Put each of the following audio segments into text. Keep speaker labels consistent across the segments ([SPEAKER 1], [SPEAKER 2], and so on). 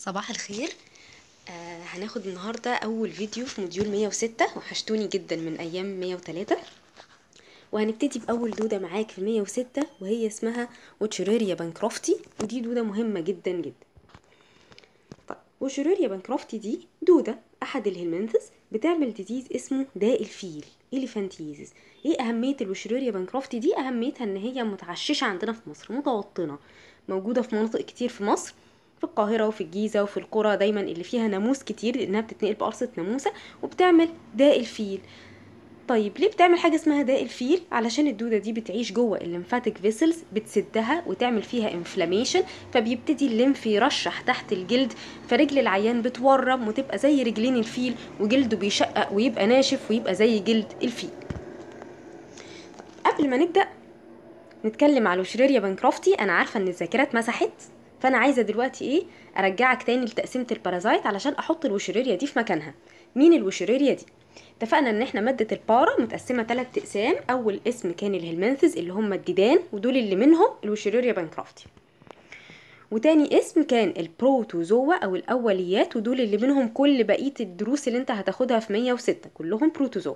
[SPEAKER 1] صباح الخير آه هناخد النهاردة أول فيديو في موديول 106 وحشتوني جدا من أيام 103 وهنبتدي بأول دودة معاك في 106 وهي اسمها وتشريريا بانكروفتي ودي دودة مهمة جدا جدا طيب وتشريريا بانكروفتي دي دودة أحد الهلمنثس بتعمل ديزيز اسمه داء الفيل إليفانتيزز ايه أهمية الوشريريا بانكروفتي دي أهميتها إن هي متعششة عندنا في مصر متوطنة موجودة في مناطق كتير في مصر في القاهرة وفي الجيزة وفي القرى دايما اللي فيها ناموس كتير لأنها بتتنقل بقرصة ناموسة وبتعمل داء الفيل طيب ليه بتعمل حاجة اسمها داء الفيل؟ علشان الدودة دي بتعيش جوه الليمفاتيك فيسلز بتسدها وتعمل فيها انفلاميشن فبيبتدي الليمف يرشح تحت الجلد فرجل العيان بتورم وتبقى زي رجلين الفيل وجلده بيشقق ويبقى ناشف ويبقى زي جلد الفيل قبل ما نبدأ نتكلم على وشريريا بنكرافتي انا عارفه ان الذاكره اتمسحت فانا عايزه دلوقتي ايه ارجعك تاني لتقسيمه البارازايت علشان احط الوشريريا دي في مكانها مين الوشريريا دي اتفقنا ان احنا ماده البارا متقسمه ثلاث اقسام اول اسم كان الهلمنثز اللي هم الديدان ودول اللي منهم الوشريريا بانكرافتي وتاني اسم كان البروتوزوا او الاوليات ودول اللي منهم كل بقيه الدروس اللي انت هتاخدها في 106 كلهم بروتوزوا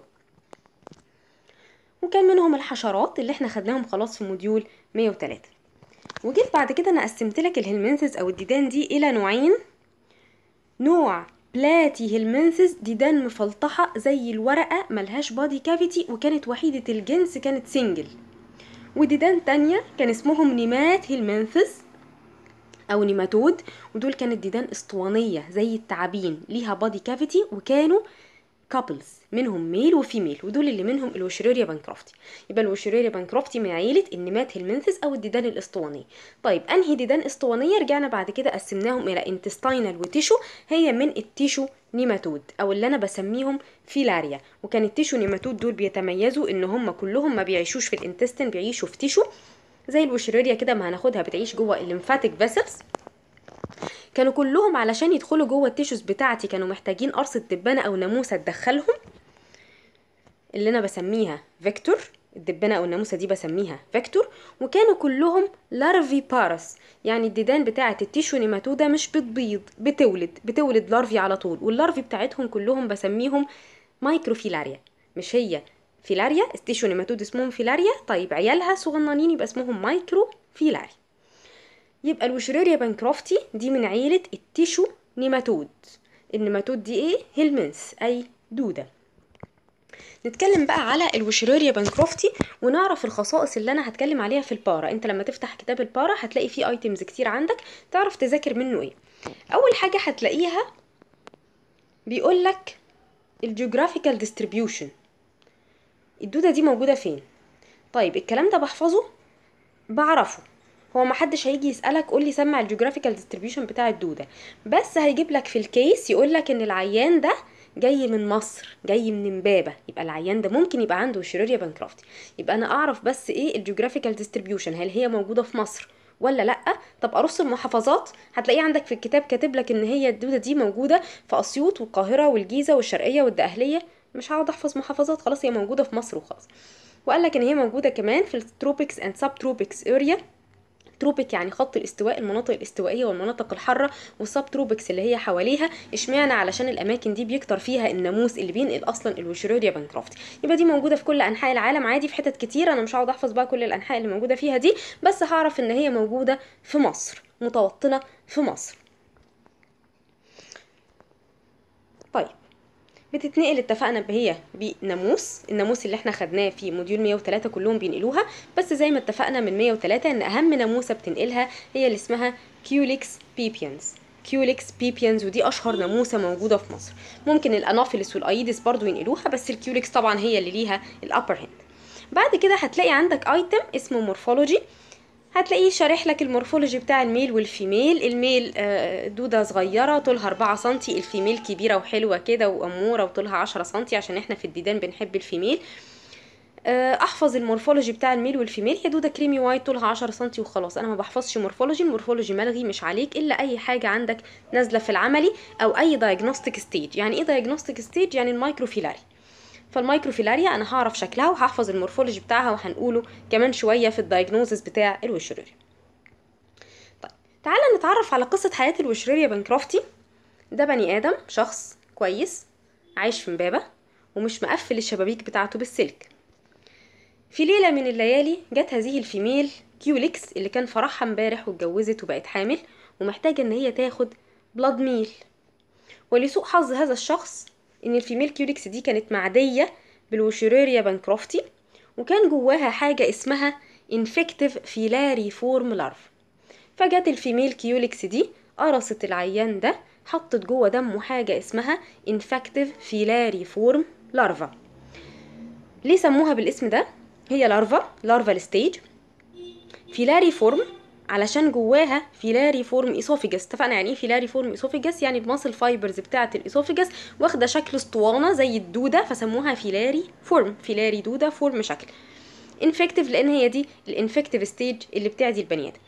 [SPEAKER 1] وكان منهم الحشرات اللي احنا خدناهم خلاص في موديول 103 وجيت بعد كده انا قسمت لك الهلمنثس او الديدان دي الى نوعين نوع بلاتي هلمنثس ديدان مفلطحه زي الورقه ملهاش بادي كافيتي وكانت وحيده الجنس كانت سنجل وديدان تانية كان اسمهم نيمات هلمنثس او نيماتود ودول كانت ديدان اسطوانيه زي التعابين ليها بادي كافيتي وكانوا كابلز منهم ميل وفيميل ودول اللي منهم الوشريريا بانكرافتي يبقى الوشريريا بانكرافتي من عيله النمات هيلمنثس او الديدان الاسطوانيه طيب انهي ديدان اسطوانيه رجعنا بعد كده قسمناهم الى انتستاينال وتيشو هي من التيشو نيماتود او اللي انا بسميهم فيلاريا وكان التيشو نيماتود دول بيتميزوا ان هم كلهم ما بيعيشوش في الانتستين بيعيشوا في تيشو زي الوشريريا كده ما هناخدها بتعيش جوه الليمفاتيك فيسلز كانوا كلهم علشان يدخلوا جوه التيشوز بتاعتي كانوا محتاجين قرصة دبانة أو ناموسة تدخلهم اللي أنا بسميها فيكتور الدبانة أو الناموسة دي بسميها فيكتور وكانوا كلهم لارفي بارس يعني الديدان بتاعة التيشو نيماتودا مش بتبيض بتولد بتولد لارفي على طول واللارفي بتاعتهم كلهم بسميهم مايكروفيلاريا مش هي فيلاريا التيشو نيماتود اسمهم فيلاريا طيب عيالها صغننين يبقى اسمهم مايكرو فيلاريا يبقى الوشريريا بانكرافتي دي من عيلة التيشو نيماتود النيماتود دي ايه هيلمنس اي دودة نتكلم بقى على الوشريريا بانكروفتي ونعرف الخصائص اللي انا هتكلم عليها في البارا انت لما تفتح كتاب البارا هتلاقي فيه ايتمز كتير عندك تعرف تذاكر منه ايه اول حاجه هتلاقيها بيقول لك الجيوغرافيكال ديستريبيوشن الدوده دي موجوده فين طيب الكلام ده بحفظه بعرفه هو ما حدش هيجي يسالك قول لي سمع الجيوغرافيكال ديستريبيوشن بتاع الدوده بس هيجيب لك في الكيس يقول لك ان العيان ده جاي من مصر جاي من امبابه يبقى العيان ده ممكن يبقى عنده شريريا بانكرافتي يبقى انا اعرف بس ايه الجيوغرافيكال ديستريبيوشن هل هي موجوده في مصر ولا لا طب ارص المحافظات هتلاقيه عندك في الكتاب كاتب لك ان هي الدوده دي موجوده في اسيوط والقاهره والجيزه والشرقيه والدقهليه مش هقعد احفظ محافظات خلاص هي موجوده في مصر وخلاص وقال لك ان هي موجوده كمان في التروبكس اند سب تروبكس اريا تروبيك يعني خط الاستواء المناطق الاستوائيه والمناطق الحاره والسب تروبكس اللي هي حواليها اشمعنى علشان الاماكن دي بيكتر فيها الناموس اللي بينقل اصلا الوشروريا بانكرافتي يبقى دي موجوده في كل انحاء العالم عادي في حتت كتير انا مش هقعد احفظ بقى كل الانحاء اللي موجوده فيها دي بس هعرف ان هي موجوده في مصر متوطنه في مصر بتتنقل اتفقنا هي بناموس الناموس اللي احنا خدناه في موديول 103 كلهم بينقلوها بس زي ما اتفقنا من 103 ان اهم ناموسه بتنقلها هي اللي اسمها كيوليكس بيبيانز كيوليكس بيبيانز ودي اشهر ناموسه موجوده في مصر ممكن الانافيلس والايدس برضو ينقلوها بس الكيوليكس طبعا هي اللي ليها الابر هند بعد كده هتلاقي عندك ايتم اسمه مورفولوجي هتلاقيه شارح لك المورفولوجي بتاع الميل والفيميل الميل آه، دودة صغيرة طولها 4 سنتي الفيميل كبيرة وحلوة كده وأمورة وطولها 10 سنتي عشان احنا في الديدان بنحب الفيميل آه، احفظ المورفولوجي بتاع الميل والفيميل هي دودة كريمي وايت طولها 10 سنتي وخلاص انا ما بحفظش مورفولوجي المورفولوجي ملغي مش عليك الا اي حاجة عندك نازلة في العملي او اي دايجنوستيك ستيج يعني ايه دايجنوستيك ستيج يعني المايكروفيلاري فالمايكروفيلاريا انا هعرف شكلها وهحفظ المورفولوجي بتاعها وهنقوله كمان شويه في الدايجنوزس بتاع الوشريريا طيب تعالى نتعرف على قصه حياه الوشريريا بنكرافتي ده بني ادم شخص كويس عايش في امبابه ومش مقفل الشبابيك بتاعته بالسلك في ليله من الليالي جت هذه الفيميل كيوليكس اللي كان فرحها امبارح واتجوزت وبقت حامل ومحتاجه ان هي تاخد بلاد ميل ولسوء حظ هذا الشخص ان الفيميل كيوريكس دي كانت معديه بالوشيريريا بانكروفتي وكان جواها حاجه اسمها انفكتيف فيلاري فورم لارف فجت الفيميل كيوليكس دي قرصت العيان ده حطت جوه دمه حاجه اسمها انفكتيف فيلاري فورم لارفا ليه سموها بالاسم ده هي لارفا لارفا الستيج فيلاري فورم علشان جواها فيلاري فورم اسوفيجاس اتفقنا يعني ايه فيلاري فورم اسوفيجاس يعني الماسل فايبرز بتاعه الاسوفيجاس واخده شكل اسطوانه زي الدوده فسموها فيلاري فورم فيلاري دوده فورم شكل انفكتيف لان هي دي الانفكتيف ستيج اللي بتعدي البني ادم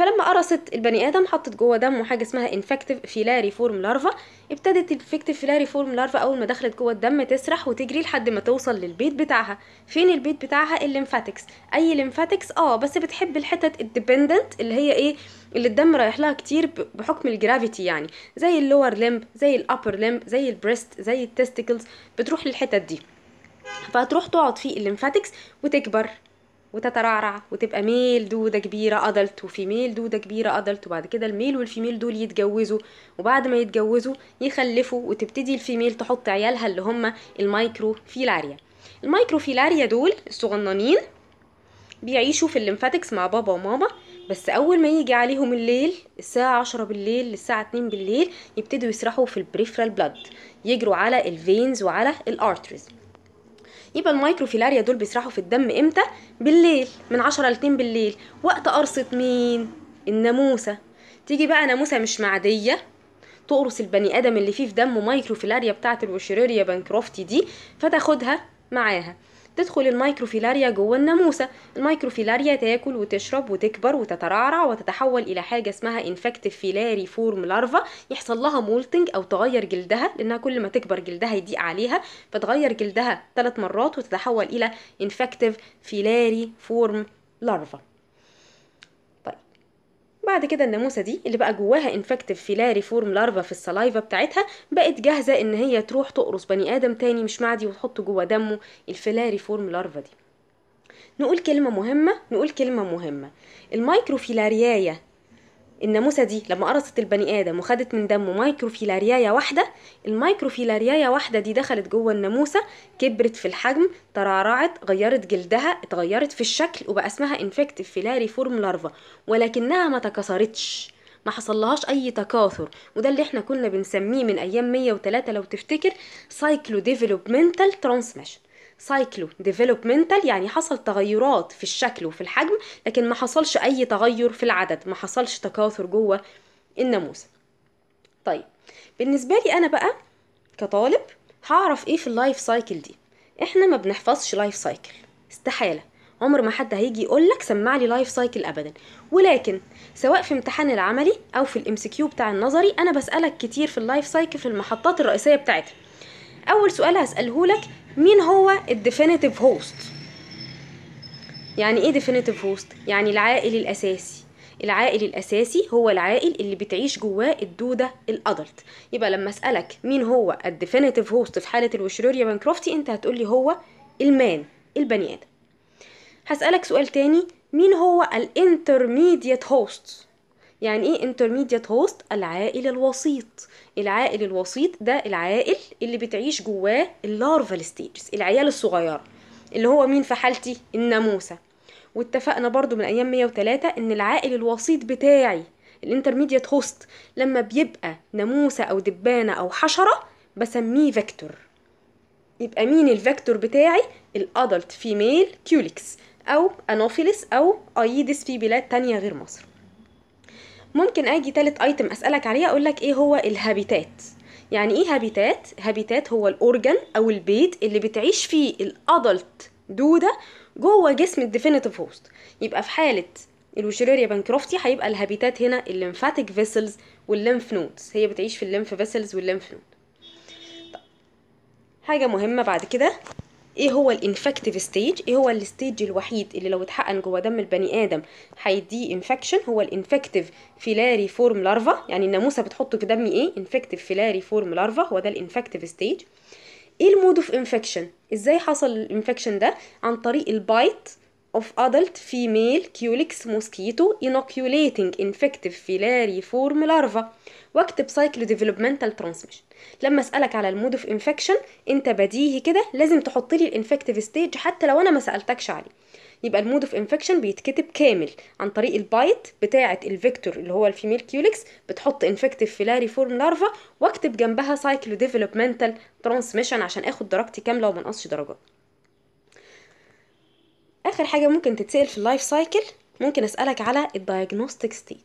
[SPEAKER 1] فلما قرصت البني ادم حطت جوه دمه حاجه اسمها انفكتيف فيلاري فورم لارفا ابتدت الانفكتيف فيلاري فورم لارفا اول ما دخلت جوه الدم تسرح وتجري لحد ما توصل للبيت بتاعها فين البيت بتاعها الليمفاتكس اي ليمفاتكس اه بس بتحب الحتت الديبندنت اللي هي ايه اللي الدم رايح لها كتير بحكم الجرافيتي يعني زي اللور لمب زي الابر لمب زي البريست زي التستيكلز بتروح للحتت دي فهتروح تقعد في الليمفاتكس وتكبر وتترعرع وتبقى ميل دودة كبيرة أدلت وفيميل دودة كبيرة أدلت وبعد كده الميل والفيميل دول يتجوزوا وبعد ما يتجوزوا يخلفوا وتبتدي الفيميل تحط عيالها اللي هم المايكرو فيلاريا المايكرو فيلاريا دول الصغننين بيعيشوا في الليمفاتكس مع بابا وماما بس اول ما يجي عليهم الليل الساعة عشرة بالليل للساعة اتنين بالليل يبتدوا يسرحوا في البريفرال بلاد يجروا على الفينز وعلى الارتريز يبقى المايكروفيلاريا دول بيسرحوا في الدم امتى بالليل من 10 ل 2 بالليل وقت قرصه مين الناموسه تيجي بقى ناموسه مش معديه تقرص البني ادم اللي فيه في دمه مايكروفيلاريا بتاعه الوشيريريا بانكروفتي دي فتاخدها معاها تدخل الميكروفيلاريا جوه الناموسة الميكروفيلاريا تاكل وتشرب وتكبر وتترعرع وتتحول إلى حاجة اسمها انفكتيف فيلاري فورم لارفا يحصل لها مولتنج أو تغير جلدها لأنها كل ما تكبر جلدها يضيق عليها فتغير جلدها ثلاث مرات وتتحول إلى انفكتيف فيلاري فورم لارفا بعد كده الناموسه دي اللي بقى جواها انفكتيف فيلاري فورم لارفا في السلايفا بتاعتها بقت جاهزه ان هي تروح تقرص بني ادم تاني مش معدي وتحط جوه دمه الفيلاري فورم لارفا دي نقول كلمة مهمة نقول كلمة مهمة المايكروفيلاريايا الناموسه دي لما قرصت البني ادم وخدت من دمه مايكروفيلاريايا واحده المايكروفيلاريايا واحده دي دخلت جوه الناموسه كبرت في الحجم ترعرعت غيرت جلدها اتغيرت في الشكل وبقى اسمها انفكتيف فيلاري فورم لارفا ولكنها ما تكسرتش ما حصلهاش اي تكاثر وده اللي احنا كنا بنسميه من ايام 103 لو تفتكر سايكلو ديفلوبمنتال ترانسميشن سايكلو ديفلوبمنتال يعني حصل تغيرات في الشكل وفي الحجم لكن ما حصلش اي تغير في العدد ما حصلش تكاثر جوه الناموس طيب بالنسبه لي انا بقى كطالب هعرف ايه في اللايف سايكل دي احنا ما بنحفظش لايف سايكل استحاله عمر ما حد هيجي يقول لك سمع لي لايف سايكل ابدا ولكن سواء في امتحان العملي او في الام سي كيو بتاع النظري انا بسالك كتير في اللايف سايكل في المحطات الرئيسيه بتاعتها اول سؤال هساله لك مين هو الديفينيتيف هوست يعني ايه ديفينيتيف هوست يعني العائل الاساسي العائل الأساسي هو العائل اللي بتعيش جواه الدودة الأدلت يبقى لما أسألك مين هو الديفينيتيف هوست في حالة الوشروريا بانكروفتي أنت هتقولي هو المان البني آدم هسألك سؤال تاني مين هو الانترميديت هوست يعني ايه intermediate host العائل الوسيط العائل الوسيط ده العائل اللي بتعيش جواه اللارفال ستيجز العيال الصغيره اللي هو مين في حالتي الناموسه واتفقنا برضو من ايام 103 ان العائل الوسيط بتاعي الانترميديت هوست لما بيبقى ناموسه او دبانه او حشره بسميه فيكتور يبقى مين الفيكتور بتاعي الادلت فيميل كيوليكس او انوفيلس او ايدس في بلاد تانية غير مصر ممكن اجي تالت ايتم اسالك عليه اقول لك ايه هو الهابيتات يعني ايه هابيتات هابيتات هو الاورجن او البيت اللي بتعيش فيه الادلت دوده جوه جسم الديفينيتيف هوست يبقى في حاله الوشيريريا بانكروفتي هيبقى الهابيتات هنا الليمفاتيك فيسلز والليمف نودز هي بتعيش في الليمف فيسلز والليمف نود طيب، حاجه مهمه بعد كده ايه هو الانفكتيف ستيج ايه هو الستيج الوحيد اللي لو اتحقن جوه دم البني ادم هيديه انفكشن هو الانفكتيف فيلاري فورم لارفا يعني الناموسه بتحطه في دمي ايه انفكتيف فيلاري فورم لارفا هو ده الانفكتيف ستيج ايه المود اوف انفكشن ازاي حصل الانفكشن ده عن طريق البايت of adult female Culex mosquito inoculating infective form larva واكتب cycle developmental transmission لما اسالك على المود اوف انفكشن انت بديهي كده لازم تحط لي الانفكتيف ستيج حتى لو انا ما سالتكش عليه يبقى المود اوف انفكشن بيتكتب كامل عن طريق البايت بتاعه الفيكتور اللي هو الفيميل كيولكس بتحط انفكتيف فيلاريفورم لارفا واكتب جنبها سايكلو ديفلوبمنتال ترانسميشن عشان اخد درجتي كامله وما انقصش درجات اخر حاجه ممكن تتسال في اللايف سايكل ممكن اسالك على الدايجنوستيك ستيج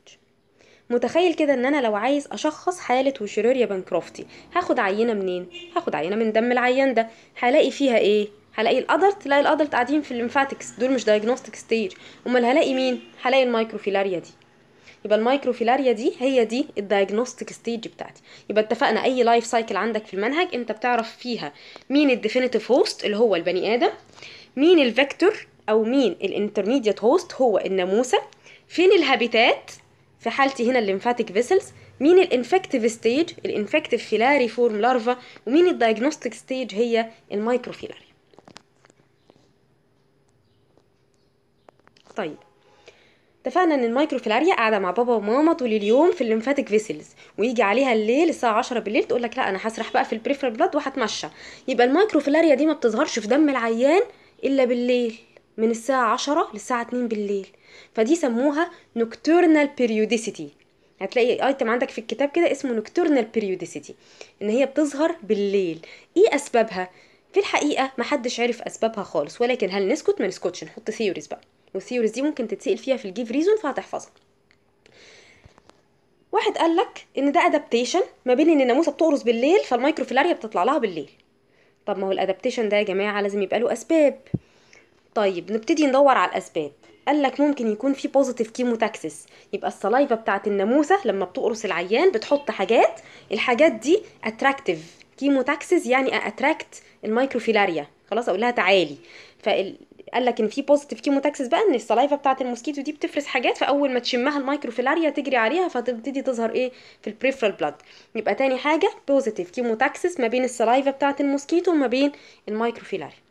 [SPEAKER 1] متخيل كده ان انا لو عايز اشخص حاله وشيروريا بانكروفتي هاخد عينه منين هاخد عينه من دم العيان ده هلاقي فيها ايه هلاقي الادلت لاقي الادلت قاعدين في الليمفاتكس دول مش دايجنوستيك ستيج امال هلاقي مين هلاقي المايكروفيلاريا دي يبقى المايكروفيلاريا دي هي دي الدايجنوستيك ستيج بتاعتي يبقى اتفقنا اي لايف سايكل عندك في المنهج انت بتعرف فيها مين الديفينيتيف هوست اللي هو البني ادم مين الفيكتور او مين الانترميديت هوست هو الناموسه فين الهابيتات في حالتي هنا الليمفاتيك فيسلز مين الانفكتيف ستيج الانفكتيف فيلاري فورم لارفا ومين الدايجنوستيك ستيج هي المايكروفيلاري طيب اتفقنا ان المايكروفيلاريا قاعده مع بابا وماما طول اليوم في الليمفاتيك فيسلز ويجي عليها الليل الساعه 10 بالليل تقول لك لا انا هسرح بقى في البريفرال بلاد وهتمشى يبقى المايكروفيلاريا دي ما بتظهرش في دم العيان الا بالليل من الساعة عشرة للساعة اتنين بالليل فدي سموها نوكتورنال بيريوديسيتي هتلاقي ايتم عندك في الكتاب كده اسمه نوكتورنال بيريوديسيتي ان هي بتظهر بالليل ايه اسبابها في الحقيقه محدش عرف اسبابها خالص ولكن هل نسكت ما نسكتش نحط ثيوريز بقى والثيوريز دي ممكن تتسال فيها في الجيف ريزون فهتحفظها واحد قال لك ان ده ادابتيشن ما بين ان الناموسه بتقرص بالليل فالمايكروفيلاريا بتطلع لها بالليل طب ما هو الادابتيشن ده يا جماعه لازم يبقى له اسباب طيب نبتدي ندور على الاسباب قال لك ممكن يكون في بوزيتيف كيموتاكسس يبقى الصلايفه بتاعه الناموسه لما بتقرص العيان بتحط حاجات الحاجات دي اتراكتيف كيموتاكسس يعني اتراكت الميكروفيلاريا خلاص اقول لها تعالي فال قال لك ان في بوزيتيف كيموتاكسس بقى ان الصلايفه بتاعه الموسكيتو دي بتفرز حاجات فاول ما تشمها الميكروفيلاريا تجري عليها فتبتدي تظهر ايه في البريفرال بلاد يبقى تاني حاجه بوزيتيف كيموتاكسس ما بين الصلايفه بتاعه الموسكيتو وما بين الميكروفيلاريا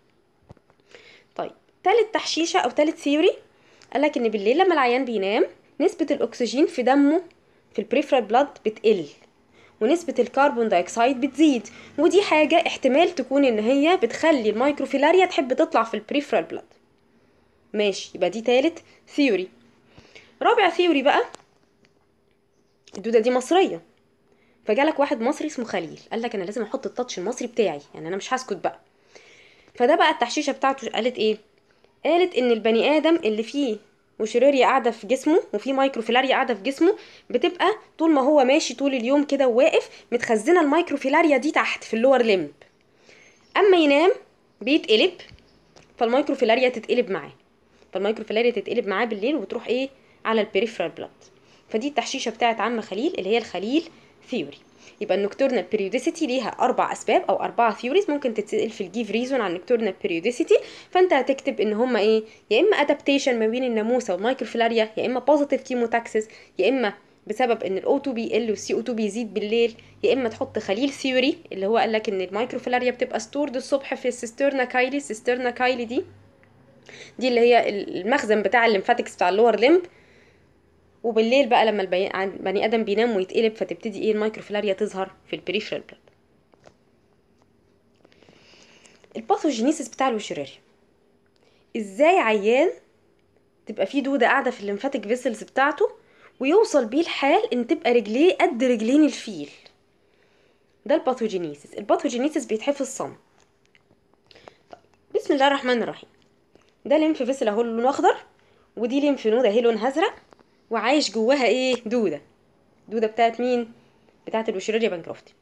[SPEAKER 1] تالت تحشيشة أو تالت ثيوري قالك إن بالليل لما العيان بينام نسبة الأكسجين في دمه في البريفرال بلاد بتقل ونسبة الكربون دايكسايد بتزيد ودي حاجة احتمال تكون إن هي بتخلي المايكروفيلاريا تحب تطلع في البريفرال بلاد ماشي يبقى دي تالت ثيوري رابع ثيوري بقى الدودة دي مصرية فجالك واحد مصري اسمه خليل قال لك انا لازم احط التاتش المصري بتاعي يعني انا مش هسكت بقى فده بقى التحشيشه بتاعته قالت ايه قالت ان البني ادم اللي فيه وشريريا قاعده في جسمه وفي مايكروفيلاريا قاعده في جسمه بتبقى طول ما هو ماشي طول اليوم كده وواقف متخزنه المايكروفيلاريا دي تحت في اللور لمب اما ينام بيتقلب فالمايكروفيلاريا تتقلب معاه فالمايكروفيلاريا تتقلب معاه بالليل وبتروح ايه على البريفرال بلاد فدي التحشيشه بتاعت عم خليل اللي هي الخليل ثيوري يبقى النكتورنال بيريوديسيتي ليها اربع اسباب او اربع ثيوريز ممكن تتسال في الجيف ريزون عن النكتورنال بيريوديسيتي فانت هتكتب ان هما ايه يا اما ادابتيشن ما بين الناموسه والمايكروفلاريا يا اما بوزيتيف كيموتاكسس يا اما بسبب ان الاو 2 بي ال والسي او 2 بيزيد بالليل يا اما تحط خليل ثيوري اللي هو قال لك ان المايكروفلاريا بتبقى ستورد الصبح في السيسترنا كايلي السيسترنا كايلي دي دي اللي هي المخزن بتاع الليمفاتكس بتاع اللور ليمب وبالليل بقى لما البني ادم بينام ويتقلب فتبتدي ايه الميكروفيلاريا تظهر في البريفرال بلاد الباثوجينيسيس بتاع الوشراري ازاي عيان تبقى فيه دوده قاعده في الليمفاتيك فيسلز بتاعته ويوصل بيه الحال ان تبقى رجليه قد رجلين الفيل ده الباثوجينيسيس الباثوجينيسيس بيتحفظ الصم بسم الله الرحمن الرحيم ده ليمف فيسل اهو لونه اخضر ودي ليمف نود اهي لونها ازرق وعايش جواها ايه دوده دوده بتاعت مين بتاعت الوشيريا بانكروفتي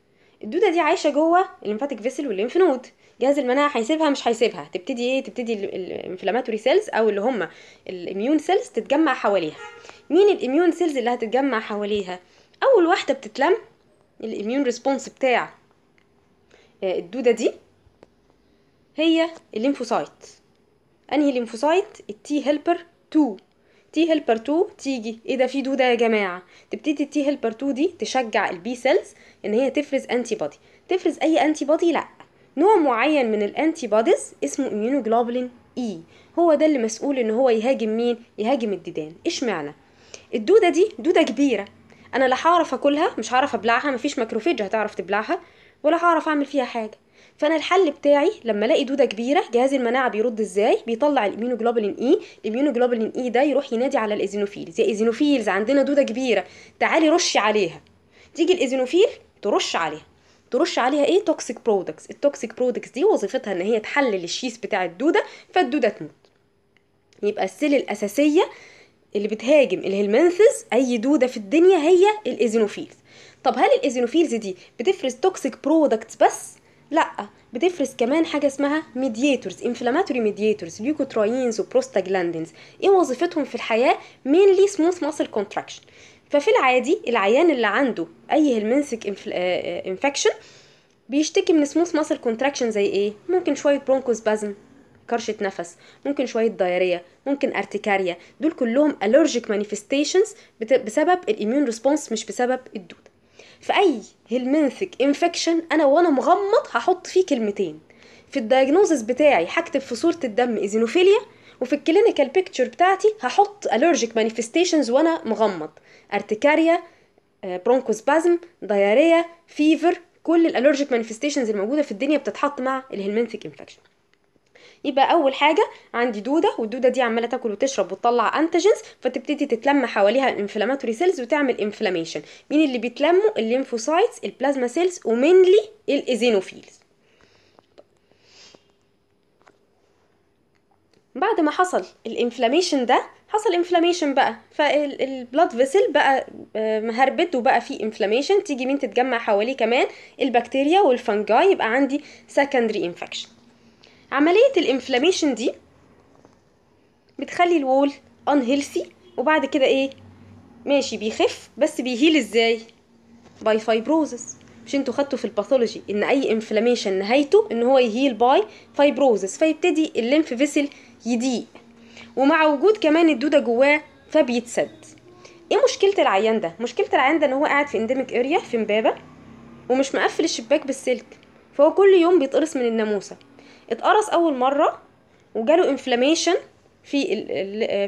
[SPEAKER 1] الدوده دي عايشه جوه الليمفاتيك فيسل والليمف نود جهاز المناعه هيسيبها مش هيسيبها تبتدي ايه تبتدي الانفلاماتوري سيلز او اللي هم الاميون سيلز تتجمع حواليها مين الاميون سيلز اللي هتتجمع حواليها اول واحده بتتلم الاميون ريسبونس بتاع آه، الدوده دي هي الليمفوسايت انهي ليمفوسايت التي هيلبر 2 تي هيلبر 2 تيجي ايه ده في دوده يا جماعه تبتدي التي هيلبر 2 دي تشجع البي سيلز ان هي تفرز انتي بودي تفرز اي انتي بودي لا نوع معين من الانتي بوديز اسمه اميونوجلوبولين اي e. هو ده اللي مسؤول ان هو يهاجم مين يهاجم الديدان اشمعنى الدوده دي دوده كبيره انا لا هعرف اكلها مش هعرف ابلعها مفيش ماكروفيج هتعرف تبلعها ولا هعرف اعمل فيها حاجه فانا الحل بتاعي لما الاقي دوده كبيره جهاز المناعه بيرد ازاي بيطلع الايمونوجلوبولين اي e، الايمونوجلوبولين اي e ده يروح ينادي على الايزينوفيلز يا ايزينوفيلز عندنا دوده كبيره تعالي رشي عليها تيجي الايزينوفيل ترش عليها ترش عليها ايه توكسيك برودكتس التوكسيك برودكتس دي وظيفتها ان هي تحلل الشيس بتاع الدوده فالدوده تموت يبقى السيل الاساسيه اللي بتهاجم الهلمنثز اي دوده في الدنيا هي الايزينوفيلز طب هل الايزينوفيلز دي بتفرز توكسيك برودكتس بس لا بتفرز كمان حاجه اسمها ميدياتورز انفلاماتوري ميدياتورز ليوكوتروينز وبروستاجلاندينز ايه وظيفتهم في الحياه مينلي سموث ماسل كونتراكشن ففي العادي العيان اللي عنده اي هلمنسك انفكشن آه، آه، بيشتكي من سموث ماسل كونتراكشن زي ايه ممكن شويه برونكوسبازم كرشة نفس ممكن شوية دايرية ممكن ارتكاريا دول كلهم allergic manifestations بسبب الاميون ريسبونس مش بسبب الدودة في اي هلمنثك انفكشن انا وانا مغمض هحط فيه كلمتين في الدايجنوزس بتاعي هكتب في صوره الدم ايزينوفيليا وفي الكلينيكال بيكتشر بتاعتي هحط الرجيك مانيفستيشنز وانا مغمض ارتكاريا برونكوسبازم دياريا فيفر كل الالرجيك مانيفستيشنز الموجوده في الدنيا بتتحط مع الهلمنثك انفكشن يبقى اول حاجه عندي دوده والدوده دي عماله تاكل وتشرب وتطلع انتجنز فتبتدي تتلم حواليها الانفلاماتوري سيلز وتعمل انفلاميشن مين اللي بيتلموا الليمفوسايتس البلازما سيلز ومينلي الايزينوفيلز بعد ما حصل الانفلاميشن ده حصل انفلاميشن بقى فالبلاد فيسل بقى آه، مهربت وبقى في انفلاميشن تيجي مين تتجمع حواليه كمان البكتيريا والفنجاي يبقى عندي سكندري انفكشن عملية الانفلاميشن دي بتخلي الوول unhealthy وبعد كده ايه ماشي بيخف بس بيهيل ازاي باي فايبروزس مش انتوا خدتوا في الباثولوجي ان اي انفلاميشن نهايته ان هو يهيل باي فايبروزس فيبتدي الليمف فيسل يضيق ومع وجود كمان الدوده جواه فبيتسد ايه مشكله العيان ده مشكله العيان ده ان هو قاعد في انديميك اريا في امبابه ومش مقفل الشباك بالسلك فهو كل يوم بيتقرص من الناموسه اتقرص اول مره وجاله انفلاميشن في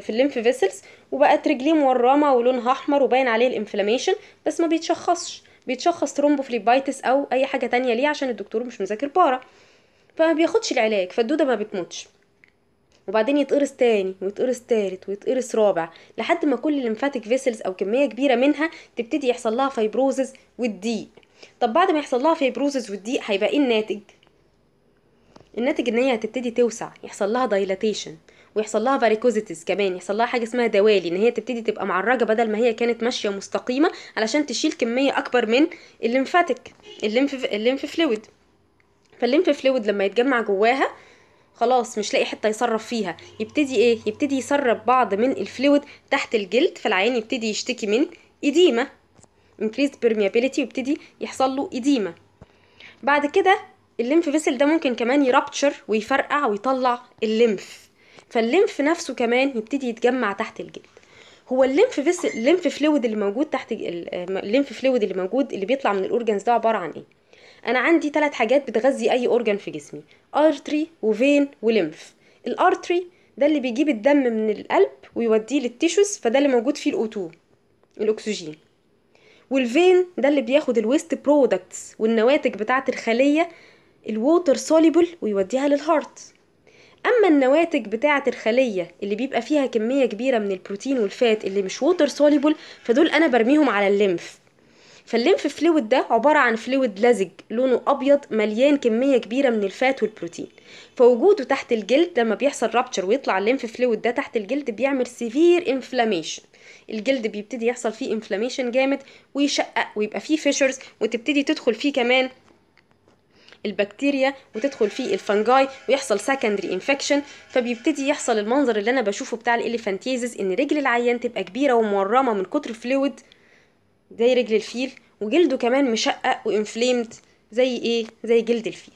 [SPEAKER 1] في الليمف فيسلز وبقت رجليه مورمه ولونها احمر وباين عليه الانفلاميشن بس ما بيتشخصش بيتشخص ترومبوفليبايتس او اي حاجه تانية ليه عشان الدكتور مش مذاكر بارا فما بياخدش العلاج فالدوده ما بتموتش وبعدين يتقرص تاني ويتقرص تالت ويتقرص رابع لحد ما كل الليمفاتيك فيسلز او كميه كبيره منها تبتدي يحصل لها فيبروزز والضيق طب بعد ما يحصل لها فيبروزز والضيق هيبقى ايه الناتج الناتج ان هي هتبتدي توسع يحصل لها دايلاتيشن ويحصل لها فاريكوزيتس كمان يحصل لها حاجه اسمها دوالي ان هي تبتدي تبقى معرجه بدل ما هي كانت ماشيه مستقيمه علشان تشيل كميه اكبر من الليمفاتيك الليمف الليمف فلويد فالليمف فلويد لما يتجمع جواها خلاص مش لاقي حته يصرف فيها يبتدي ايه يبتدي يسرب بعض من الفلويد تحت الجلد فالعيان يبتدي يشتكي من اديمه increased permeability ويبتدي يحصل له اديمه بعد كده الليمف فيسل ده ممكن كمان يرابتشر ويفرقع ويطلع الليمف فالليمف نفسه كمان يبتدي يتجمع تحت الجلد هو الليمف فيسل الليمف فلويد اللي موجود تحت آه، الليمف فلويد اللي موجود اللي بيطلع من الاورجنز ده عباره عن ايه انا عندي ثلاث حاجات بتغذي اي اورجن في جسمي ارتري وفين وليمف الارتري ده اللي بيجيب الدم من القلب ويوديه للتيشوز فده اللي موجود فيه الاوتو الاكسجين والفين ده اللي بياخد الويست برودكتس والنواتج بتاعه الخليه الووتر سوليبل ويوديها للهارت اما النواتج بتاعه الخليه اللي بيبقى فيها كميه كبيره من البروتين والفات اللي مش ووتر سوليبل فدول انا برميهم على الليمف فالليمف فلويد ده عبارة عن فلويد لزج لونه أبيض مليان كمية كبيرة من الفات والبروتين فوجوده تحت الجلد لما بيحصل رابتشر ويطلع الليمف فلويد ده تحت الجلد بيعمل سيفير انفلاميشن الجلد بيبتدي يحصل فيه انفلاميشن جامد ويشقق ويبقى فيه فيشرز وتبتدي تدخل فيه كمان البكتيريا وتدخل فيه الفنجاي ويحصل سكندري انفكشن فبيبتدي يحصل المنظر اللي انا بشوفه بتاع الاليفانتيزز ان رجل العيان تبقى كبيره ومورمه من كتر فلويد زي رجل الفيل وجلده كمان مشقق وانفليمد زي ايه زي جلد الفيل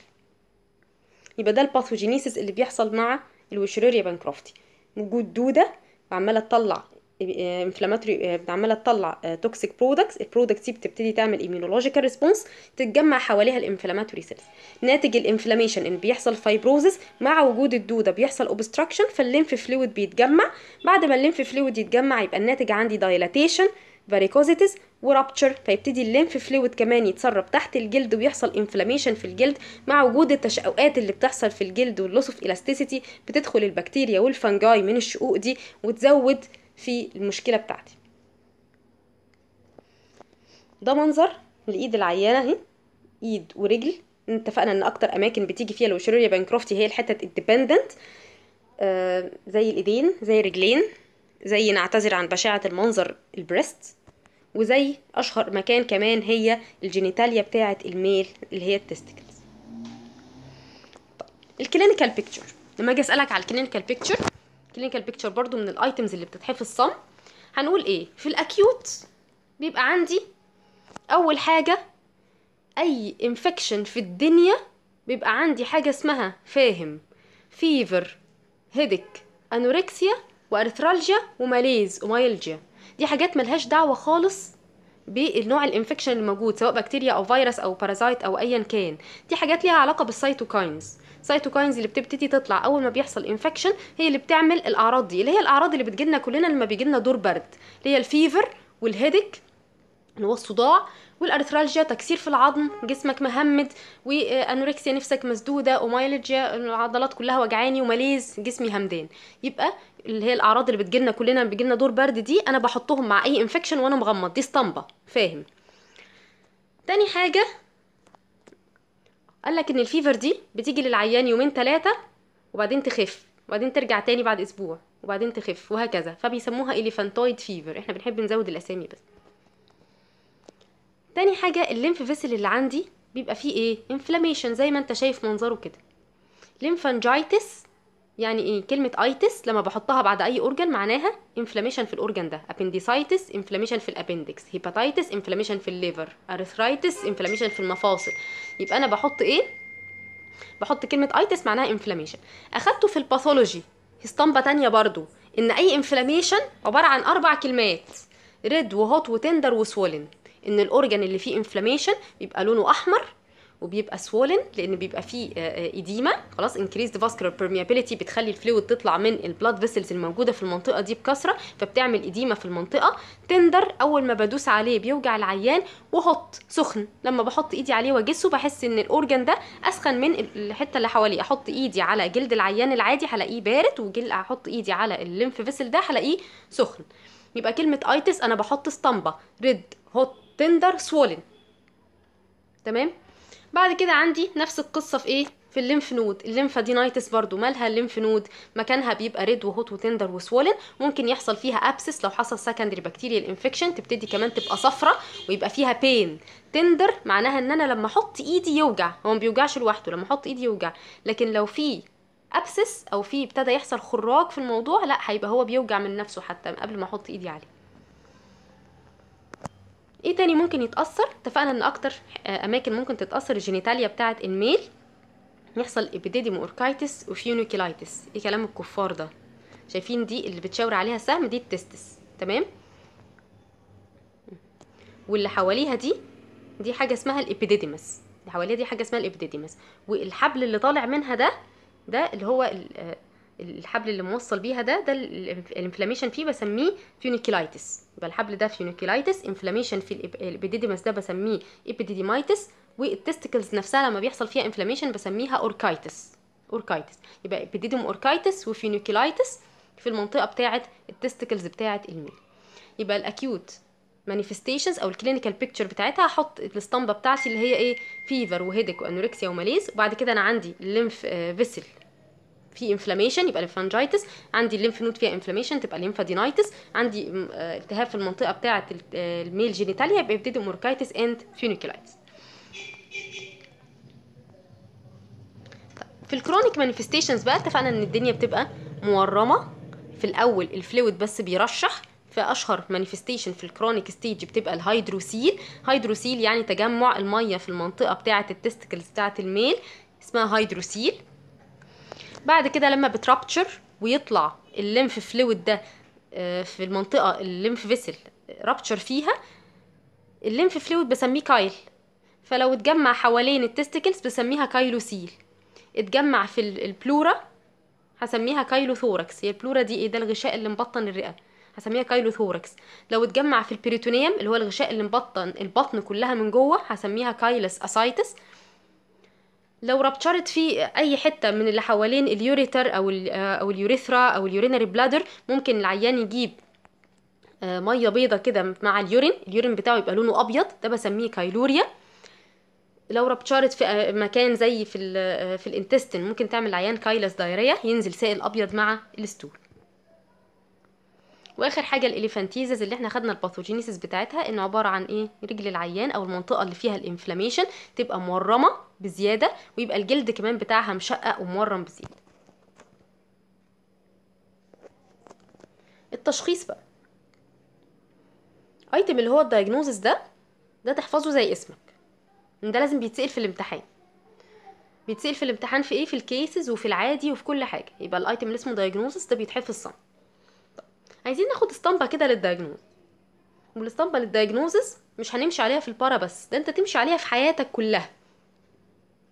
[SPEAKER 1] يبقى ده الباثوجينيسيس اللي بيحصل مع الوشريريا بانكروفتي وجود دوده وعماله تطلع انفلاماتوري آه، آه، عماله تطلع توكسيك برودكتس البرودكتس دي بتبتدي تعمل ايميونولوجيكال ريسبونس تتجمع حواليها الانفلاماتوري سيلز ناتج الانفلاميشن ان بيحصل فايبروزس مع وجود الدوده بيحصل اوبستراكشن فالليمف فلويد بيتجمع بعد ما الليمف فلويد يتجمع يبقى الناتج عندي دايلاتيشن فاريكوزيتس ورابتشر فيبتدي الليمف فلويد كمان يتسرب تحت الجلد ويحصل انفلاميشن في الجلد مع وجود التشققات اللي بتحصل في الجلد واللوس اوف الاستيسيتي بتدخل البكتيريا والفنجاي من الشقوق دي وتزود في المشكلة بتاعتي ده منظر الايد العيانة اهي ايد ورجل اتفقنا ان اكتر اماكن بتيجي فيها الوشريريا بانكروفتي هي الحتت الديبندنت آه زي الايدين زي الرجلين زي نعتذر عن بشاعة المنظر البريست وزي اشهر مكان كمان هي الجينيتاليا بتاعة الميل اللي هي التستكلز الكلينيكال بيكتشر لما اجي اسالك على الكلينيكال بيكتشر كلينيكال بيكتشر برضو من الايتمز اللي بتتحفظ صم هنقول ايه في الاكيوت بيبقى عندي اول حاجه اي انفكشن في الدنيا بيبقى عندي حاجه اسمها فاهم فيفر هيدك انوركسيا وارثرالجيا وماليز ومايلجيا دي حاجات ملهاش دعوه خالص بالنوع الانفكشن الموجود سواء بكتيريا او فيروس او بارازايت او ايا كان دي حاجات ليها علاقه بالسيتوكاينز السيتوكاينز اللي بتبتدي تطلع اول ما بيحصل انفكشن هي اللي بتعمل الاعراض دي اللي هي الاعراض اللي بتجيلنا كلنا لما بيجيلنا دور برد اللي هي الفيفر والهيدك اللي هو الصداع والارثرالجيا تكسير في العظم جسمك مهمد وانوركسيا نفسك مسدوده ومايلجيا العضلات كلها وجعاني وماليز جسمي همدان يبقى اللي هي الاعراض اللي بتجيلنا كلنا بيجيلنا دور برد دي انا بحطهم مع اي انفكشن وانا مغمض دي اسطمبه فاهم تاني حاجه قال لك ان الفيفر دي بتيجي للعيان يومين ثلاثه وبعدين تخف وبعدين ترجع تاني بعد اسبوع وبعدين تخف وهكذا فبيسموها اليفانتويد فيفر احنا بنحب نزود الاسامي بس تاني حاجه الليمف فيسل اللي عندي بيبقى فيه ايه انفلاميشن زي ما انت شايف منظره كده لينفانجايتس يعني ايه كلمه ايتس لما بحطها بعد اي اورجان معناها انفلاميشن في الاورجان ده ابنديسايتس انفلاميشن في الابندكس هيباتايتس انفلاميشن في الليفر ارثرايتس انفلاميشن في المفاصل يبقى انا بحط ايه بحط كلمه ايتس معناها انفلاميشن اخدته في الباثولوجي اسطمبه تانية برضو ان اي انفلاميشن عباره عن اربع كلمات ريد وهوت وتندر وسولن ان الاورجان اللي فيه انفلاميشن بيبقى لونه احمر وبيبقى سولن لان بيبقى فيه ايديما آه، آه، خلاص انكريزد فاسكولار بيرميابيليتي بتخلي الفلويد تطلع من البلاد فيسلز الموجوده في المنطقه دي بكثره فبتعمل ايديما في المنطقه تندر اول ما بدوس عليه بيوجع العيان وهوت سخن لما بحط ايدي عليه واجسه بحس ان الاورجن ده اسخن من الحته اللي حواليه احط ايدي على جلد العيان العادي هلاقيه بارد وجل احط ايدي على الليمف فيسل ده هلاقيه سخن يبقى كلمه ايتس انا بحط اسطمبه ريد هوت تندر سوولن تمام بعد كده عندي نفس القصه في ايه في الليمف نود الليمفا نايتس برضو مالها الليمف نود مكانها بيبقى ريد وهوت وتندر وسوولن ممكن يحصل فيها ابسس لو حصل سكندري بكتيريال انفكشن تبتدي كمان تبقى صفرة ويبقى فيها بين تندر معناها ان انا لما احط ايدي يوجع هو ما بيوجعش لوحده لما احط ايدي يوجع لكن لو في ابسس او في ابتدى يحصل خراج في الموضوع لا هيبقى هو بيوجع من نفسه حتى قبل ما احط ايدي عليه ايه تاني ممكن يتاثر اتفقنا ان اكتر آه، اماكن ممكن تتاثر الجينيتاليا بتاعه الميل يحصل ابيديديم اوركايتس وفيونيكيلايتس ايه كلام الكفار ده شايفين دي اللي بتشاور عليها سهم دي التستس تمام واللي حواليها دي دي حاجه اسمها الابيديديمس اللي حواليها دي حاجه اسمها الابيديديمس والحبل اللي طالع منها ده ده اللي هو آه، الحبل اللي موصل بيها ده ده الانفلاميشن فيه بسميه فيونيكيلايتس يبقى الحبل ده فيونيكيلايتس انفلاميشن في الابيديديمس ده بسميه ابيديديمايتس والتستكلز نفسها لما بيحصل فيها انفلاميشن بسميها اوركايتس اوركايتس يبقى ابيديديم اوركايتس وفيونيكيلايتس في المنطقه بتاعه التستكلز بتاعه الميل يبقى الاكيوت مانيفستيشنز او الكلينيكال بيكتشر بتاعتها هحط الاسطمبه بتاعتي اللي هي ايه فيفر وهيدك وانوركسيا وماليز وبعد كده انا عندي الليمف آه، فيسل في انفلاميشن يبقى ليمفانجيتس عندي الليمف نود فيها انفلاميشن تبقى ليمفادينايتس عندي آه، التهاب في المنطقه بتاعه آه، الميل جينيتاليا يبقى يبتدي موركايتس اند فيونيكلايتس في الكرونيك مانيفستيشنز بقى اتفقنا ان الدنيا بتبقى مورمه في الاول الفلويد بس بيرشح فاشهر مانيفستيشن في الكرونيك ستيج بتبقى الهيدروسيل هيدروسيل يعني تجمع الميه في المنطقه بتاعه التستكلز بتاعه الميل اسمها هيدروسيل بعد كده لما بترابتشر ويطلع الليمف فلويد ده آه، في المنطقه الليمف فيسل آه، رابتشر فيها الليمف فلويد بسميه كايل فلو اتجمع حوالين التستيكلز بسميها كايلوسيل اتجمع في البلورا هسميها كايلوثوركس هي البلورا دي ايه ده الغشاء اللي مبطن الرئه هسميها كايلوثوركس لو اتجمع في البريتونيوم اللي هو الغشاء اللي مبطن البطن كلها من جوه هسميها كايلس اسايتس لو ربتشرت في اي حته من اللي حوالين اليوريتر او او اليوريثرا او اليورينري بلادر ممكن العيان يجيب آه، ميه بيضه كده مع اليورين اليورين بتاعه يبقى لونه ابيض ده بسميه كايلوريا لو ربتشرت في آه، مكان زي في آه، في الانتستين ممكن تعمل عيان كايلس دايريا ينزل سائل ابيض مع الستول واخر حاجه الاليفانتيزز اللي احنا خدنا الباثوجينيسيس بتاعتها انه عباره عن ايه رجل العيان او المنطقه اللي فيها الانفلاميشن تبقى مورمه بزياده ويبقى الجلد كمان بتاعها مشقق ومورم بزياده التشخيص بقى ايتم اللي هو الدايجنوزس ده ده تحفظه زي اسمك ده لازم بيتسال في الامتحان بيتسال في الامتحان في ايه في الكيسز وفي العادي وفي كل حاجه يبقى الايتم اللي اسمه دايجنوزس ده بيتحفظ صم عايزين ناخد اسطمبه كده للدايجنوز والاسطمبه للدايجنوزس مش هنمشي عليها في البارا بس ده انت تمشي عليها في حياتك كلها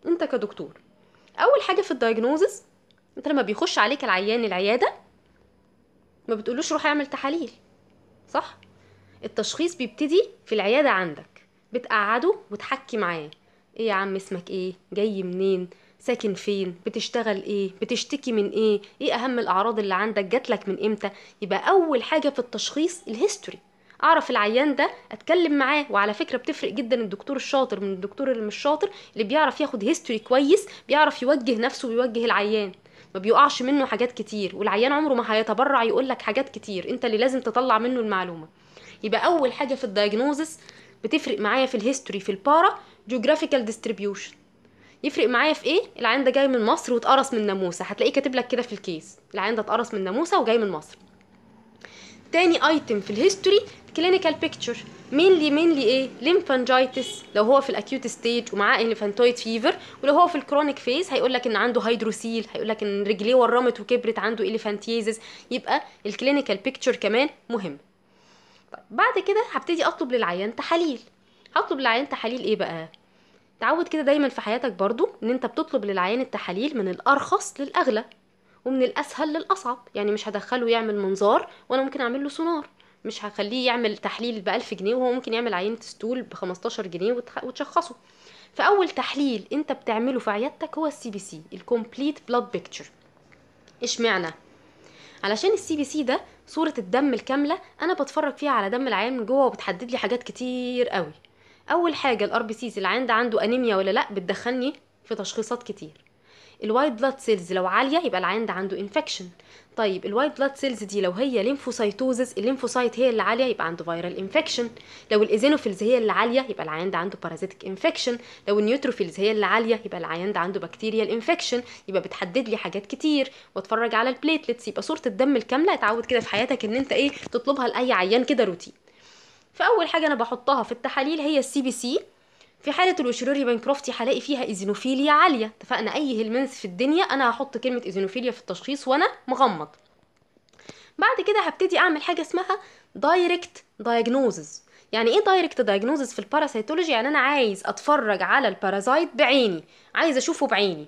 [SPEAKER 1] انت كدكتور اول حاجه في الدايجنوزس انت لما بيخش عليك العيان العياده ما بتقولوش روح اعمل تحاليل صح التشخيص بيبتدي في العياده عندك بتقعده وتحكي معاه ايه يا عم اسمك ايه جاي منين ساكن فين بتشتغل ايه بتشتكي من ايه ايه اهم الاعراض اللي عندك جاتلك من امتى يبقى اول حاجه في التشخيص الهيستوري اعرف العيان ده اتكلم معاه وعلى فكره بتفرق جدا الدكتور الشاطر من الدكتور اللي مش شاطر اللي بيعرف ياخد هيستوري كويس بيعرف يوجه نفسه ويوجه العيان ما بيقعش منه حاجات كتير والعيان عمره ما هيتبرع يقول لك حاجات كتير انت اللي لازم تطلع منه المعلومه يبقى اول حاجه في الدايجنوزس بتفرق معايا في الهيستوري في البارا جيوغرافيكال ديستريبيوشن يفرق معايا في ايه العيان ده جاي من مصر واتقرص من ناموسه هتلاقيه كاتب لك كده في الكيس العيان ده اتقرص من ناموسه وجاي من مصر تاني ايتم في الهيستوري كلينيكال بيكتشر مينلي مينلي ايه ليمفانجايتس لو هو في الاكيوت ستيج ومعاه انفانتويد فيفر ولو هو في الكرونيك فيز هيقول لك ان عنده هيدروسيل هيقول لك ان رجليه ورمت وكبرت عنده اليفانتيزس يبقى الكلينيكال بيكتشر كمان مهم طيب بعد كده هبتدي اطلب للعيان تحاليل هطلب للعيان تحاليل ايه بقى تعود كده دايما في حياتك برضو ان انت بتطلب للعيان التحاليل من الارخص للاغلى ومن الاسهل للاصعب يعني مش هدخله يعمل منظار وانا ممكن اعمل له سونار مش هخليه يعمل تحليل ب 1000 جنيه وهو ممكن يعمل عينة ستول ب 15 جنيه وتشخصه فاول تحليل انت بتعمله في عيادتك هو السي بي سي الكومبليت بلاد بيكتشر اشمعنى علشان السي بي سي ده صوره الدم الكامله انا بتفرج فيها على دم العيان من جوه وبتحدد لي حاجات كتير قوي اول حاجه الار بي سيز اللي عند عنده انيميا ولا لا بتدخلني في تشخيصات كتير الوايت بلاد سيلز لو عاليه يبقى العند عنده انفكشن طيب الوايت بلاد سيلز دي لو هي ليمفوسايتوزس الليمفوسايت هي اللي عاليه يبقى عنده فيرال انفكشن لو الايزينوفيلز هي اللي عاليه يبقى العيان ده عنده بارازيتك انفكشن لو النيوتروفيلز هي اللي عاليه يبقى العيان ده عنده بكتيريال انفكشن يبقى بتحدد لي حاجات كتير واتفرج على البليتلتس يبقى صوره الدم الكامله اتعود كده في حياتك ان انت ايه تطلبها لاي عيان كده روتين فاول حاجه انا بحطها في التحاليل هي السي بي سي في حالة الوشروري بانكروفتي هلاقي فيها ايزينوفيليا عالية اتفقنا اي هلمنس في الدنيا انا هحط كلمة ايزينوفيليا في التشخيص وانا مغمض بعد كده هبتدي اعمل حاجة اسمها دايركت دايجنوزز يعني ايه دايركت دايجنوزز في الباراسيتولوجي يعني انا عايز اتفرج على البارازايت بعيني عايز اشوفه بعيني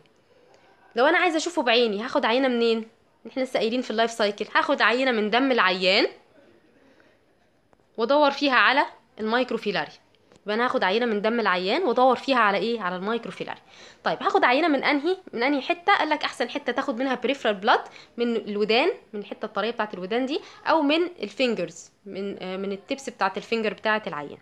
[SPEAKER 1] لو انا عايز اشوفه بعيني هاخد عينة منين احنا لسه قايلين في اللايف سايكل هاخد عينة من دم العيان وادور فيها على المايكروفيلاري يبقى انا هاخد عينه من دم العيان وادور فيها على ايه على المايكروفيلاري طيب هاخد عينه من انهي من انهي حته قال لك احسن حته تاخد منها بريفرال بلاد من الودان من الحته الطريه بتاعه الودان دي او من الفينجرز من آه، من التبس بتاعه الفينجر بتاعه العيان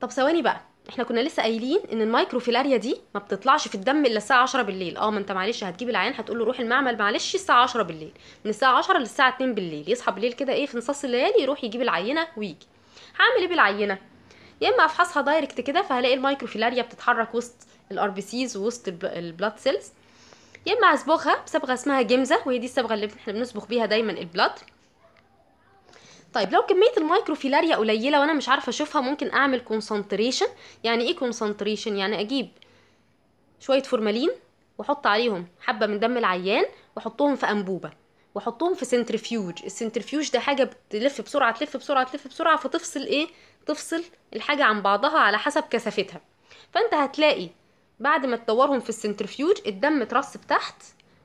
[SPEAKER 1] طب ثواني بقى احنا كنا لسه قايلين ان المايكروفيلاريا دي ما بتطلعش في الدم الا الساعه 10 بالليل اه ما انت معلش هتجيب العيان هتقول له روح المعمل معلش الساعه 10 بالليل من الساعه 10 للساعه 2 بالليل يصحى بالليل كده ايه في نصاص الليالي يروح يجيب العينه ويجي هعمل ايه بالعينه يا اما افحصها دايركت كده فهلاقي المايكروفيلاريا بتتحرك وسط الار بي سيز ووسط البلاد سيلز يا اما اصبغها بصبغه اسمها جمزه وهي دي الصبغه اللي احنا بنصبغ بيها دايما البلاد طيب لو كميه المايكروفيلاريا قليله وانا مش عارفه اشوفها ممكن اعمل كونسنتريشن يعني ايه كونسنتريشن يعني اجيب شويه فورمالين واحط عليهم حبه من دم العيان واحطهم في انبوبه واحطهم في سنترفيوج السنترفيوج ده حاجه بتلف بسرعه تلف بسرعه تلف بسرعه فتفصل ايه تفصل الحاجه عن بعضها على حسب كثافتها فانت هتلاقي بعد ما تدورهم في السنترفيوج الدم اترص تحت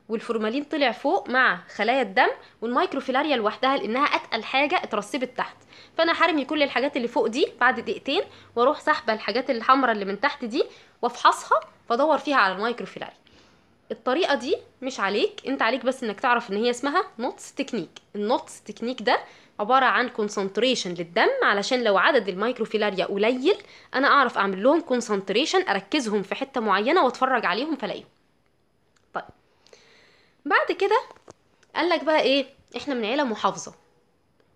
[SPEAKER 1] والفورمالين طلع فوق مع خلايا الدم والمايكروفيلاريا لوحدها لانها اتقل حاجه اترسبت تحت فانا هرمي كل الحاجات اللي فوق دي بعد دقيقتين واروح سحبه الحاجات الحمراء اللي من تحت دي وافحصها فادور فيها على المايكروفيلاريا الطريقه دي مش عليك انت عليك بس انك تعرف ان هي اسمها نوتس تكنيك النوتس تكنيك ده عباره عن كونسنتريشن للدم علشان لو عدد المايكروفيلاريا قليل انا اعرف اعمل لهم كونسنتريشن اركزهم في حته معينه واتفرج عليهم فلاقيهم بعد كده قال لك بقى ايه احنا من عيله محافظه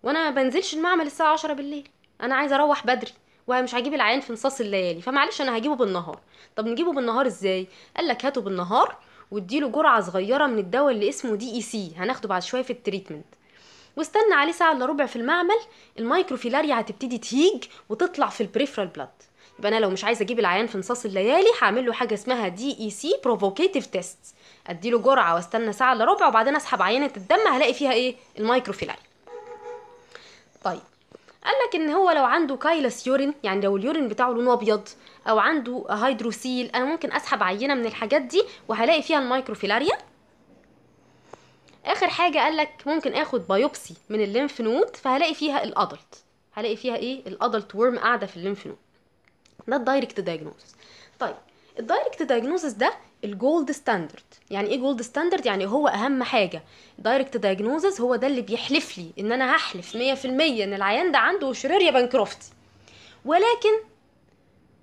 [SPEAKER 1] وانا ما بنزلش المعمل الساعه 10 بالليل انا عايزه اروح بدري ومش هجيب العيان في نصاص الليالي فمعلش انا هجيبه بالنهار طب نجيبه بالنهار ازاي قال لك هاته بالنهار واديله جرعه صغيره من الدواء اللي اسمه دي اي سي هناخده بعد شويه في التريتمنت واستنى عليه ساعه الا ربع في المعمل المايكروفيلاريا هتبتدي تهيج وتطلع في البريفرال بلاد يبقى انا لو مش عايزه اجيب العيان في نصاص الليالي هعمل له حاجه اسمها دي اي سي بروفوكيتيف تيست اديله جرعه واستنى ساعه الا ربع وبعدين اسحب عينه الدم هلاقي فيها ايه المايكروفيلاري طيب قال لك ان هو لو عنده كايلس يورين يعني لو اليورين بتاعه لونه ابيض او عنده هيدروسيل انا ممكن اسحب عينه من الحاجات دي وهلاقي فيها المايكروفيلاريا اخر حاجه قال لك ممكن اخد بايوبسي من الليمف نود فهلاقي فيها الادلت هلاقي فيها ايه الادلت ورم قاعده في الليمف نود ده الدايركت دايجنوستس طيب الدايركت دايجنوزس ده الجولد ستاندرد يعني ايه جولد ستاندرد يعني هو اهم حاجه دايركت دايجنوزس هو ده اللي بيحلف لي ان انا هحلف 100% ان العيان ده عنده شريريا بنكروفتي ولكن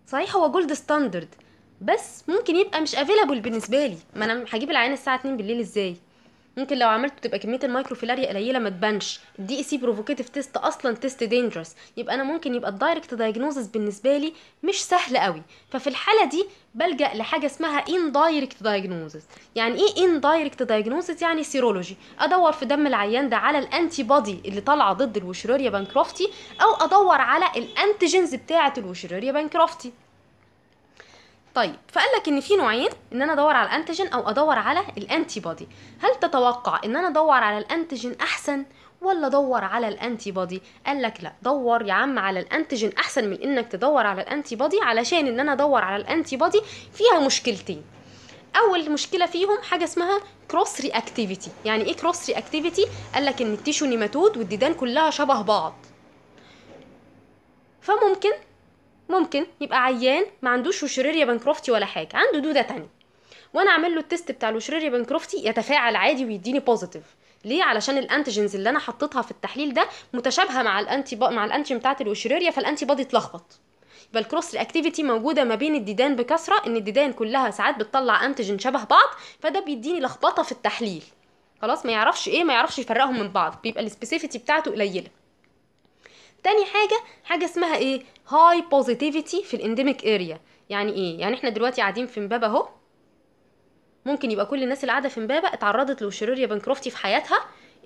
[SPEAKER 1] صحيح هو جولد ستاندرد بس ممكن يبقى مش افيلابل بالنسبه لي ما انا هجيب العيان الساعه 2 بالليل ازاي ممكن لو عملته تبقى كميه المايكروفيلاريا قليله ما تبانش الدي اي سي بروفوكيتيف تيست اصلا تيست دينجرس يبقى انا ممكن يبقى الدايركت دايجنوزس بالنسبه لي مش سهل قوي ففي الحاله دي بلجا لحاجه اسمها ان دايركت دايجنوزس يعني ايه ان دايركت دايجنوزس يعني سيرولوجي ادور في دم العيان ده على الانتي بودي اللي طالعه ضد الوشريريا بانكروفتي او ادور على الانتيجينز بتاعه الوشريريا بانكروفتي طيب فقال لك ان في نوعين ان انا ادور على الانتيجين او ادور على الانتي بودي هل تتوقع ان انا ادور على الانتيجين احسن ولا ادور على الانتي بودي قال لك لا دور يا عم على الانتيجين احسن من انك تدور على الانتي بودي علشان ان انا ادور على الانتي بودي فيها مشكلتين اول مشكله فيهم حاجه اسمها كروس رياكتيفيتي يعني ايه كروس رياكتيفيتي قال لك ان التيشو نيماتود والديدان كلها شبه بعض فممكن ممكن يبقى عيان ما عندوش وشريريا بنكروفتي ولا حاجه عنده دوده تانية وانا اعمل له التيست بتاع الوشريريا بنكروفتي يتفاعل عادي ويديني بوزيتيف ليه علشان الانتيجنز اللي انا حطيتها في التحليل ده متشابهه مع الانتي مع الانتيجين بتاعه الوشريريا فالانتي بادي اتلخبط يبقى الكروس رياكتيفيتي موجوده ما بين الديدان بكثره ان الديدان كلها ساعات بتطلع انتيجين شبه بعض فده بيديني لخبطه في التحليل خلاص ما يعرفش ايه ما يعرفش يفرقهم من بعض بيبقى السبيسيفيتي بتاعته قليله تاني حاجه حاجه اسمها ايه هاي بوزيتيفيتي في الانديميك اريا يعني ايه يعني احنا دلوقتي قاعدين في امبابه اهو ممكن يبقى كل الناس اللي قاعده في امبابه اتعرضت لوشيروريا بنكروفتي في حياتها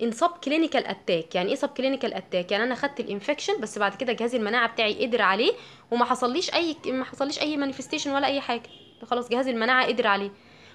[SPEAKER 1] ان سب كلينيكال اتاك يعني ايه سب كلينيكال اتاك يعني انا خدت الانفكشن بس بعد كده جهاز المناعه بتاعي قدر عليه وما حصليش اي ما حصليش اي مانيفستيشن ولا اي حاجه خلاص جهاز المناعه قدر عليه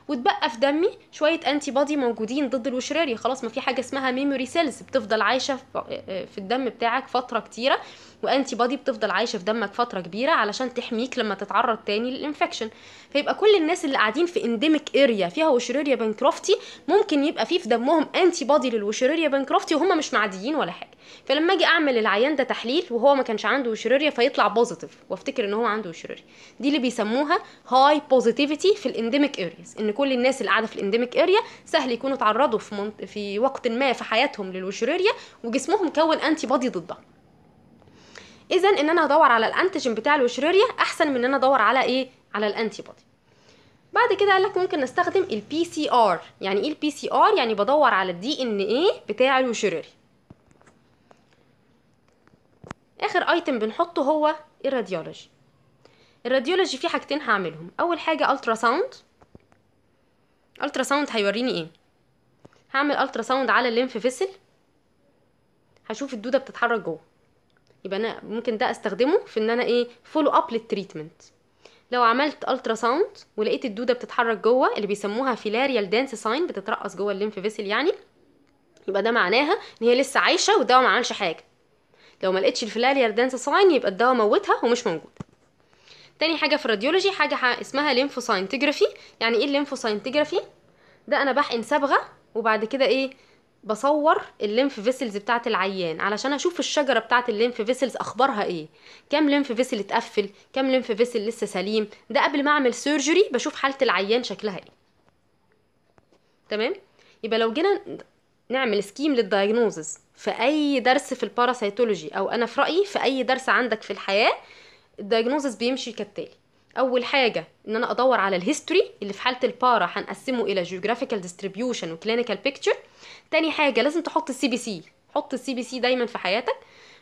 [SPEAKER 1] وتبقى في دمي شويه انتي بادي موجودين ضد الوشراري خلاص ما في حاجه اسمها ميموري سيلز بتفضل عايشه آه، آه، في الدم بتاعك فتره كتيره وانتي بادي بتفضل عايشه في دمك فتره كبيره علشان تحميك لما تتعرض تاني للانفكشن فيبقى كل الناس اللي قاعدين في انديميك اريا فيها وشريريا بانكرافتي ممكن يبقى فيه في دمهم انتي بادي للوشريريا بانكرافتي وهم مش معديين ولا حاجه فلما اجي اعمل العيان ده تحليل وهو ما كانش عنده وشريريا فيطلع بوزيتيف وافتكر ان هو عنده وشريريا دي اللي بيسموها هاي بوزيتيفيتي في الانديميك ارياز ان كل الناس اللي قاعده في الانديميك اريا سهل يكونوا اتعرضوا في منط... في وقت ما في حياتهم للوشريريا وجسمهم كون انتي بادي ضدها اذا ان انا ادور على الانتيجين بتاع الوشريريا احسن من ان انا ادور على ايه على الانتي بودي بعد كده قال لك ممكن نستخدم البي سي ار يعني ايه البي سي ار يعني بدور على الدي ان ايه بتاع الوشرري اخر ايتم بنحطه هو الراديولوجي الراديولوجي فيه حاجتين هعملهم اول حاجه الترا ساوند الترا ساوند هيوريني ايه هعمل الترا ساوند على الليمف فيسل هشوف الدوده بتتحرك جوه يبقى انا ممكن ده استخدمه في ان انا ايه فولو اب للتريتمنت لو عملت الترا ساوند ولقيت الدوده بتتحرك جوه اللي بيسموها فيلاريال دانس ساين بتترقص جوه الليمف فيسل يعني يبقى ده معناها ان هي لسه عايشه والدواء ما عملش حاجه لو ما لقيتش الفيلاريال دانس ساين يبقى الدواء موتها ومش موجود تاني حاجه في الراديولوجي حاجه اسمها ليمفوساينتجرافي يعني ايه الليمفوساينتجرافي ده انا بحقن صبغه وبعد كده ايه بصور الليمف فيسلز بتاعه العيان علشان اشوف الشجره بتاعه الليمف فيسلز اخبارها ايه كام ليمف فيسل اتقفل كام ليمف فيسل لسه سليم ده قبل ما اعمل سيرجري بشوف حاله العيان شكلها ايه تمام يبقى لو جينا نعمل سكيم للدايجنوزز في اي درس في الباراسيتولوجي او انا في رايي في اي درس عندك في الحياه الدايجنوزز بيمشي كالتالي اول حاجه ان انا ادور على الهيستوري اللي في حاله البارا هنقسمه الى جيوغرافيكال ديستريبيوشن وكلينيكال بيكتشر تاني حاجه لازم تحط السي بي سي حط السي بي سي دايما في حياتك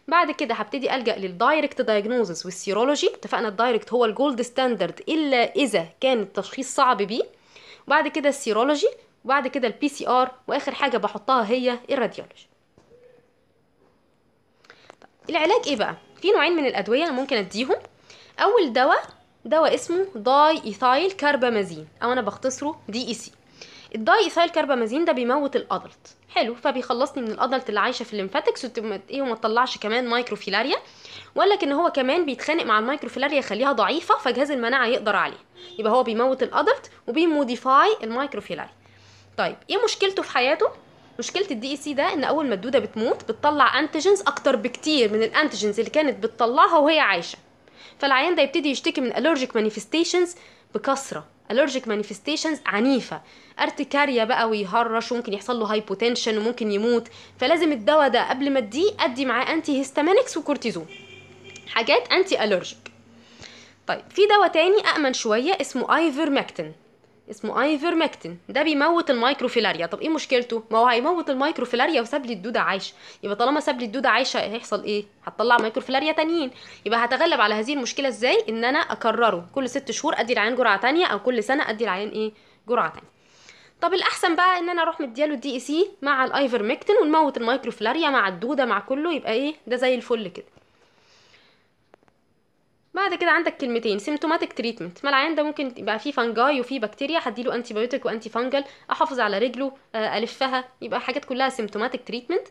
[SPEAKER 1] بعد كده هبتدي الجا للدايركت دايجنوزس والسيرولوجي اتفقنا الدايركت هو الجولد ستاندرد الا اذا كان التشخيص صعب بيه وبعد كده السيرولوجي وبعد كده البي سي ار واخر حاجه بحطها هي الراديولوجي العلاج ايه بقى في نوعين من الادويه انا ممكن اديهم اول دواء دواء اسمه داي ايثايل كاربامازين او انا بختصره دي اي e سي الداي ايثايل كاربامازين ده بيموت الادلت حلو فبيخلصني من الادلت اللي عايشه في الليمفاتكس ايه وما تطلعش كمان مايكروفيلاريا وقال لك ان هو كمان بيتخانق مع المايكروفيلاريا يخليها ضعيفه فجهاز المناعه يقدر عليها يبقى هو بيموت الادلت وبيموديفاي المايكروفيلاريا طيب ايه مشكلته في حياته مشكله الدي اي سي ده ان اول ما الدوده بتموت بتطلع انتيجنز اكتر بكتير من الانتيجنز اللي كانت بتطلعها وهي عايشه فالعيان ده يبتدي يشتكي من allergic manifestations بكثرة allergic manifestations عنيفة ارتكاريا بقى ويهرش وممكن يحصل له hypotension وممكن يموت فلازم الدواء ده قبل ما تديه ادي معاه انتي هيستامينكس وكورتيزون حاجات انتي allergic طيب في دواء تاني أأمن شوية اسمه ايفرمكتين اسمه ايفرمكتين ده بيموت المايكروفيلاريا طب ايه مشكلته ما هو هيموت المايكروفيلاريا وساب لي الدوده عايشه يبقى طالما ساب لي الدوده عايشه هيحصل ايه هتطلع مايكروفيلاريا تانيين يبقى هتغلب على هذه المشكله ازاي ان انا اكرره كل ست شهور ادي العيان جرعه تانية او كل سنه ادي العيان ايه جرعه تانية طب الاحسن بقى ان انا اروح مدياله الدي اي سي e مع الايفرمكتين ونموت المايكروفيلاريا مع الدوده مع كله يبقى ايه ده زي الفل كده بعد كده عندك كلمتين سيمتوماتيك تريتمنت ما العيان ده ممكن يبقى فيه فنجاي وفيه بكتيريا هديله انتي بايوتيك وانتي فانجل احافظ على رجله آه، الفها يبقى حاجات كلها سيمتوماتيك تريتمنت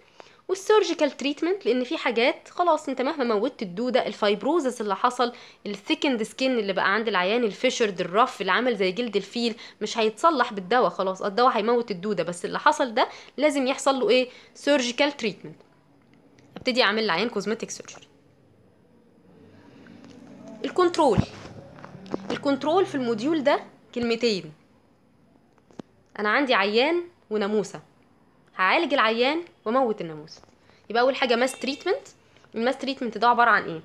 [SPEAKER 1] والسيرجيكال تريتمنت لان في حاجات خلاص انت مهما موتت الدوده الفايبروزس اللي حصل الثيكند سكين اللي بقى عند العيان الفيشرد الرف اللي عمل زي جلد الفيل مش هيتصلح بالدواء خلاص الدواء هيموت الدوده بس اللي حصل ده لازم يحصل له ايه سيرجيكال تريتمنت ابتدي اعمل للعيان كوزمتيك سيرجري الكنترول الكنترول في الموديول ده كلمتين انا عندي عيان وناموسه هعالج العيان واموت الناموسه يبقى اول حاجه ماس تريتمنت الماس تريتمنت ده عباره عن ايه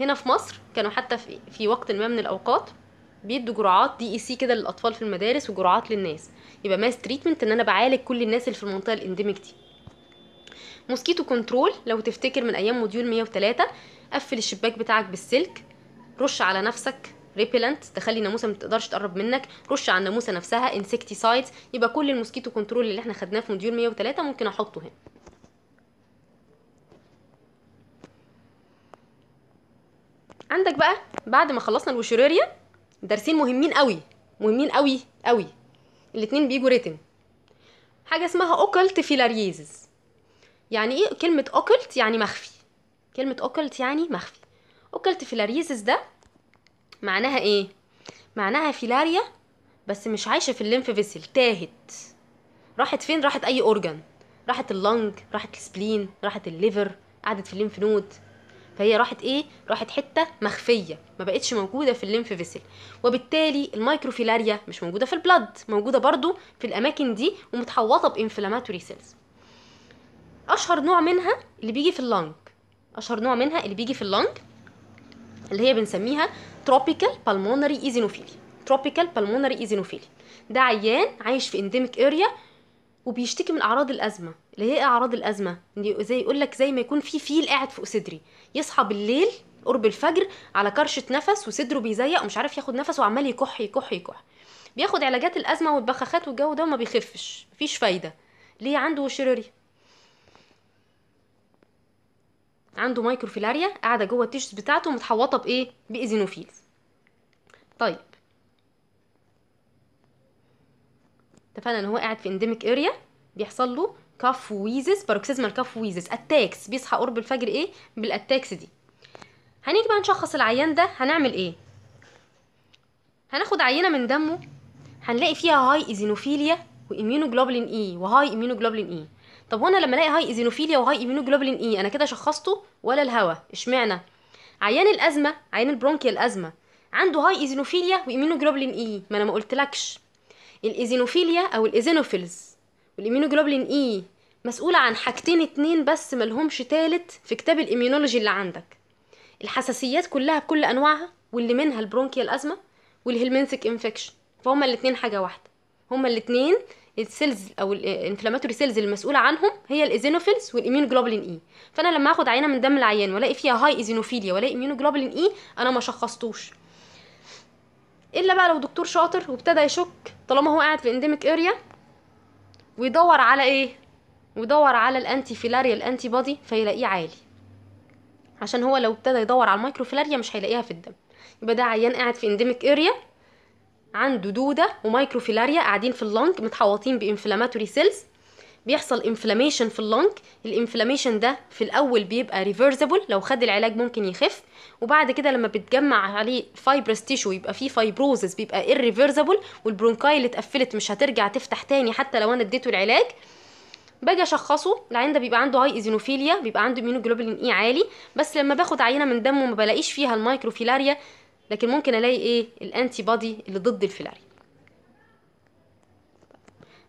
[SPEAKER 1] هنا في مصر كانوا حتى في, في وقت ما من الاوقات بيدوا جرعات دي اي سي كده للاطفال في المدارس وجرعات للناس يبقى ماس تريتمنت ان انا بعالج كل الناس اللي في المنطقه الانديميك دي موسكيتو كنترول لو تفتكر من ايام موديول 103 قفل الشباك بتاعك بالسلك رش على نفسك ريبيلنت تخلي الناموسه ما تقدرش تقرب منك رش على الناموسه نفسها انسكتيسايد يبقى كل الموسكيتو كنترول اللي احنا خدناه في موديول 103 ممكن احطه هنا عندك بقى بعد ما خلصنا الوشريريا درسين مهمين قوي مهمين قوي قوي الاتنين بيجوا ريتم حاجه اسمها اوكلت فيلارييزز يعني ايه كلمه اوكلت يعني مخفي كلمه اوكلت يعني مخفي اوكلت فيلاريزس ده معناها ايه معناها فيلاريا بس مش عايشه في الليمف فيسل تاهت راحت فين راحت اي اورجان راحت اللنج راحت السبلين راحت الليفر قعدت في الليمف نود فهي راحت ايه راحت حته مخفيه ما بقتش موجوده في الليمف فيسل وبالتالي المايكروفيلاريا مش موجوده في البلد موجوده برضو في الاماكن دي ومتحوطه بانفلاماتوري سيلز اشهر نوع منها اللي بيجي في اللنج اشهر نوع منها اللي بيجي في اللنج اللي هي بنسميها تروبيكال بالمونري ايزينوفيليا تروبيكال بالمونري ايزينوفيليا ده عيان عايش في انديميك اريا وبيشتكي من اعراض الازمه اللي هي إيه اعراض الازمه زي يقول لك زي ما يكون في فيل قاعد فوق صدري يصحى بالليل قرب الفجر على كرشه نفس وصدره بيزيق ومش عارف ياخد نفسه وعمال يكح يكح يكح بياخد علاجات الازمه والبخاخات والجو ده وما بيخفش مفيش فايده ليه عنده شريريا عنده مايكروفيلاريا قاعده جوه التيشوز بتاعته متحوطه بايه بايزينوفيلز طيب اتفقنا ان هو قاعد في انديميك اريا بيحصل له كاف ويزس باروكسيزمال كاف ويزس اتاكس بيصحى قرب الفجر ايه بالاتاكس دي هنيجي بقى نشخص العيان ده هنعمل ايه هناخد عينه من دمه هنلاقي فيها هاي ايزينوفيليا وايمينوجلوبولين e. اي e. وهاي ايمينوجلوبولين اي طب وانا لما الاقي هاي ايزينوفيليا وهاي ايمينوجلوبولين اي e، انا كده شخصته ولا الهوا اشمعنى عيان الازمه عيان البرونكيال ازمه عنده هاي ايزينوفيليا وايمينوجلوبولين اي e، ما انا ما قلتلكش الايزينوفيليا او الايزينوفيلز والايمينوجلوبولين اي e مسؤوله عن حاجتين اتنين بس ملهمش تالت في كتاب الايميونولوجي اللي عندك الحساسيات كلها بكل انواعها واللي منها البرونكيال ازمه والهلمنسك انفكشن فهما الاتنين حاجه واحده هما الاتنين السيلز او الانفلاماتوري سيلز المسؤوله عنهم هي الايزينوفيلز جلوبولين اي فانا لما اخد عينه من دم العيان والاقي فيها هاي ايزينوفيليا والاقي جلوبولين اي e، انا ما شخصتوش الا بقى لو دكتور شاطر وابتدى يشك طالما هو قاعد في انديميك اريا ويدور على ايه ويدور على الانتي فيلاريا الانتي بودي فيلاقيه عالي عشان هو لو ابتدى يدور على المايكروفيلاريا مش هيلاقيها في الدم يبقى ده عيان قاعد في انديميك اريا عنده دوده ومايكروفيلاريا قاعدين في اللنج متحوطين بانفلاماتوري سيلز بيحصل انفلاميشن في اللنج الانفلاميشن ده في الاول بيبقى ريفرزبل لو خد العلاج ممكن يخف وبعد كده لما بتجمع عليه فايبرس تيشو يبقى فيه فايبروزس بيبقى irreversible والبرونكاي اللي اتقفلت مش هترجع تفتح تاني حتى لو انا اديته العلاج باجي اشخصه العين ده بيبقى عنده هاي ايزينوفيليا بيبقى عنده ميونوجلوبولين اي e عالي بس لما باخد عينه من دمه ما بلاقيش فيها المايكروفيلاريا لكن ممكن الاقي ايه الانتي بادي اللي ضد الفيلاري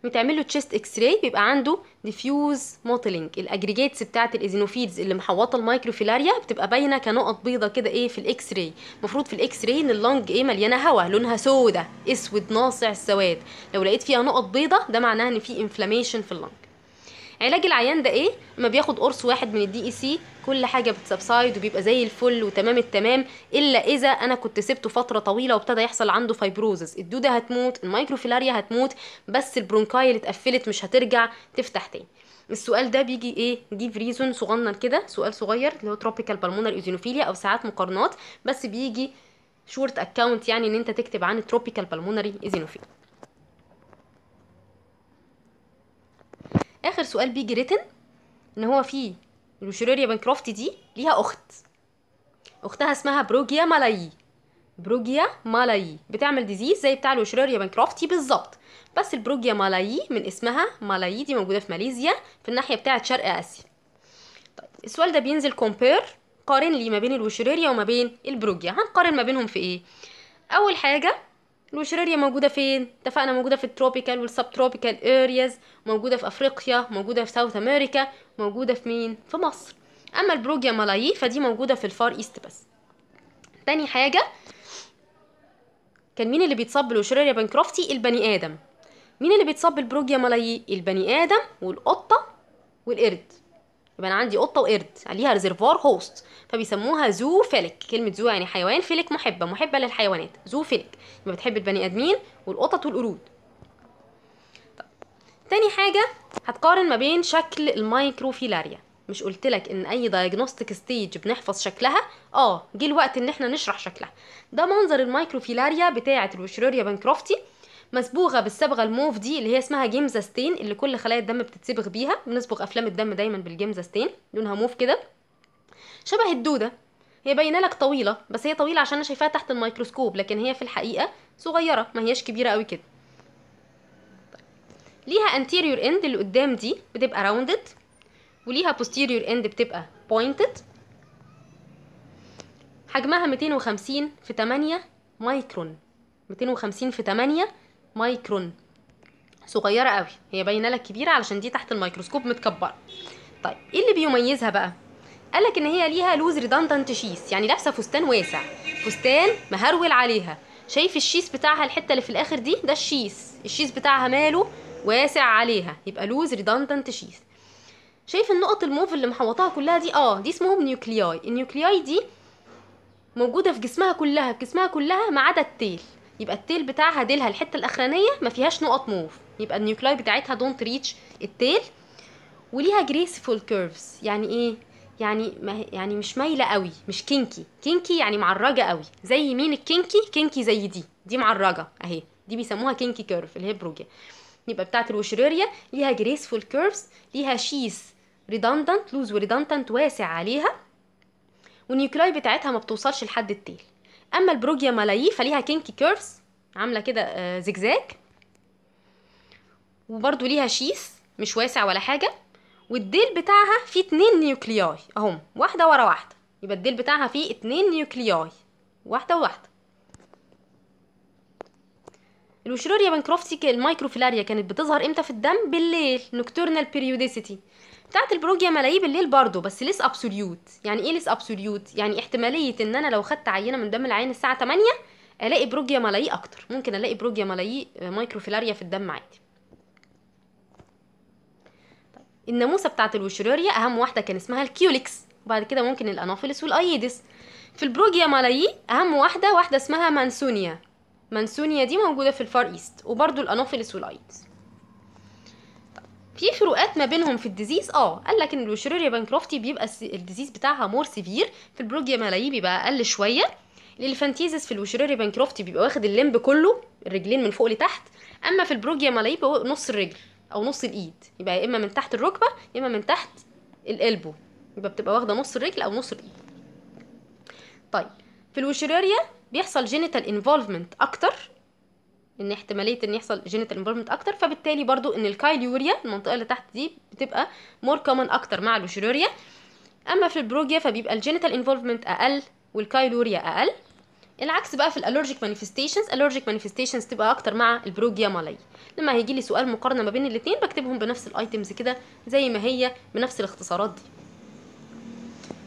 [SPEAKER 1] بتعمل له تشيست اكس راي بيبقى عنده ديفيوز موتلينج الاجريجيتس بتاعه الايزينوفيدز اللي محوطه المايكروفيلاريا بتبقى باينه كنقط بيضه كده ايه في الاكس راي المفروض في الاكس راي ان اللنج ايه مليانه هواء لونها سودا اسود ناصع السواد لو لقيت فيها نقط بيضه ده معناه ان في انفلاميشن في اللنج علاج العيان ده ايه اما بياخد قرص واحد من الدي اي سي كل حاجه بتسبسايد وبيبقى زي الفل وتمام التمام الا اذا انا كنت سبته فتره طويله وابتدى يحصل عنده فايبروزس الدوده هتموت الميكروفيلاريا هتموت بس البرونكاي اللي اتقفلت مش هترجع تفتح تاني السؤال ده بيجي ايه جيف ريزون صغنن كده سؤال صغير اللي هو تروبيكال بالمونر ايزينوفيليا او ساعات مقارنات بس بيجي شورت اكونت يعني ان انت تكتب عن تروبيكال بالمونري ايزينوفيليا اخر سؤال بيجي ريتن ان هو في لوشيريا بانكروفت دي ليها اخت اختها اسمها بروجيا مالاي بروجيا مالاي بتعمل ديزيز زي بتاع لوشيريا بانكرافتي بالظبط بس البروجيا مالاي من اسمها مالاي دي موجوده في ماليزيا في الناحيه بتاعه شرق اسيا طيب السؤال ده بينزل كومبير قارن لي ما بين الوشيريا وما بين البروجيا هنقارن ما بينهم في ايه اول حاجه الوشريريا موجوده فين اتفقنا موجوده في التروبيكال والسب تروبيكال ارياز موجوده في افريقيا موجوده في ساوث امريكا موجوده في مين في مصر اما البروجيا مالايي فدي موجوده في الفار ايست بس تاني حاجه كان مين اللي بيتصاب بالوشريريا بانكروفتي البني ادم مين اللي بيتصاب بالبروجيا مالايي البني ادم والقطه والقرد يبقى انا عندي قطه وقرد عليها ريزرفوار هوست فبيسموها زو فيلك كلمه زو يعني حيوان فيلك محبه محبه للحيوانات زو فيلك يبقى بتحب البني ادمين والقطط والقرود طب. تاني حاجه هتقارن ما بين شكل المايكروفيلاريا مش قلت لك ان اي دايجنوستيك ستيج بنحفظ شكلها اه جه الوقت ان احنا نشرح شكلها ده منظر المايكروفيلاريا بتاعه الوشروريا بانكروفتي مصبوغه بالصبغه الموف دي اللي هي اسمها جيمزا ستين اللي كل خلايا الدم بتتصبغ بيها بنصبغ افلام الدم دايما بالجيمزا ستين لونها موف كده شبه الدوده هي باينه لك طويله بس هي طويله عشان انا شايفاها تحت الميكروسكوب لكن هي في الحقيقه صغيره ما هيش كبيره قوي كده ليها anterior end اللي قدام دي بتبقى راوندد وليها posterior end بتبقى pointed حجمها 250 في 8 مايكرون 250 في 8 مايكرون صغيرة قوي هي باينة لك كبيرة علشان دي تحت الميكروسكوب متكبرة طيب ايه اللي بيميزها بقى قالك ان هي ليها لوز ريدندنت شيس يعني لابسه فستان واسع فستان مهرول عليها شايف الشيس بتاعها الحته اللي في الاخر دي ده الشيس الشيس بتاعها ماله واسع عليها يبقى لوز ريدندنت شيس شايف النقط الموف اللي محوطاها كلها دي اه دي اسمهم نيوكلياي النيوكلياي دي موجوده في جسمها كلها في جسمها كلها ما عدا التيل يبقى التيل بتاعها ديلها الحته الاخرانيه ما فيهاش نقط موف يبقى النيوكلاي بتاعتها دونت ريتش التيل وليها جريسفول كيرفز يعني ايه يعني ما يعني مش مايله قوي مش كينكي كينكي يعني معرجه قوي زي مين الكينكي كينكي زي دي دي معرجه اهي دي بيسموها كينكي كيرف اللي هي بروجيا يبقى بتاعه الوشريريا ليها جريسفول كيرفز ليها شيس ريدندنت لوز وريدندنت واسع عليها والنيوكلاي بتاعتها ما بتوصلش لحد التيل اما البروجيا مالايي فليها كينكي كيرفز عامله كده آه، زجزاج وبرده ليها شيس مش واسع ولا حاجه والديل بتاعها فيه اتنين نيوكلياي اهم واحده ورا واحده يبقى الديل بتاعها فيه اتنين نيوكلياي واحده وواحده الوشروريا بانكروفتي المايكروفيلاريا كانت بتظهر امتى في الدم بالليل نوكتورنال بيريوديسيتي بتاعت البروجيا ملايين بالليل برضه بس ليس ابسوليوت يعني ايه ليس ابسوليوت يعني احتماليه ان انا لو خدت عينه من دم العين الساعه 8 الاقي بروجيا ملايين اكتر ممكن الاقي بروجيا ملايين آه، مايكروفيلاريا في الدم عادي طيب، الناموسه بتاعت الوشروريا اهم واحده كان اسمها الكيوليكس وبعد كده ممكن الانافلس والايدس في البروجيا ملايين اهم واحده واحده اسمها مانسونيا مانسونيا دي موجودة في الفار ايست وبرضو الانوفيلس والايدز في فروقات ما بينهم في الديزيز اه قال لك ان الوشريريا بانكروفتي بيبقى الديزيز بتاعها مور سيفير في البروجيا مالاي بيبقى اقل شويه الاليفانتيزس في الوشريريا بانكروفتي بيبقى واخد اللمب كله الرجلين من فوق لتحت اما في البروجيا مالاي بيبقى نص الرجل او نص الايد يبقى يا اما من تحت الركبه يا اما من تحت الالبو يبقى بتبقى واخده نص الرجل او نص الايد طيب في الوشريريا بيحصل جينيتال انفولفمنت اكتر ان احتماليه ان يحصل جينيتال انفولفمنت اكتر فبالتالي برضو ان الكايليوريا المنطقه اللي تحت دي بتبقى مور كومن اكتر مع الوشيروريا اما في البروجيا فبيبقى الجينيتال انفولفمنت اقل والكايلوريا اقل العكس بقى في الالرجيك مانيفستيشنز الالرجيك مانيفستيشنز تبقى اكتر مع البروجيا مالاي لما هيجي لي سؤال مقارنه ما بين الاثنين بكتبهم بنفس الايتمز كده زي ما هي بنفس الاختصارات دي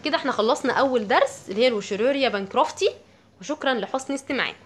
[SPEAKER 1] كده احنا خلصنا اول درس اللي هي الوشيروريا بانكروفتي وشكرا لحسن استماعكم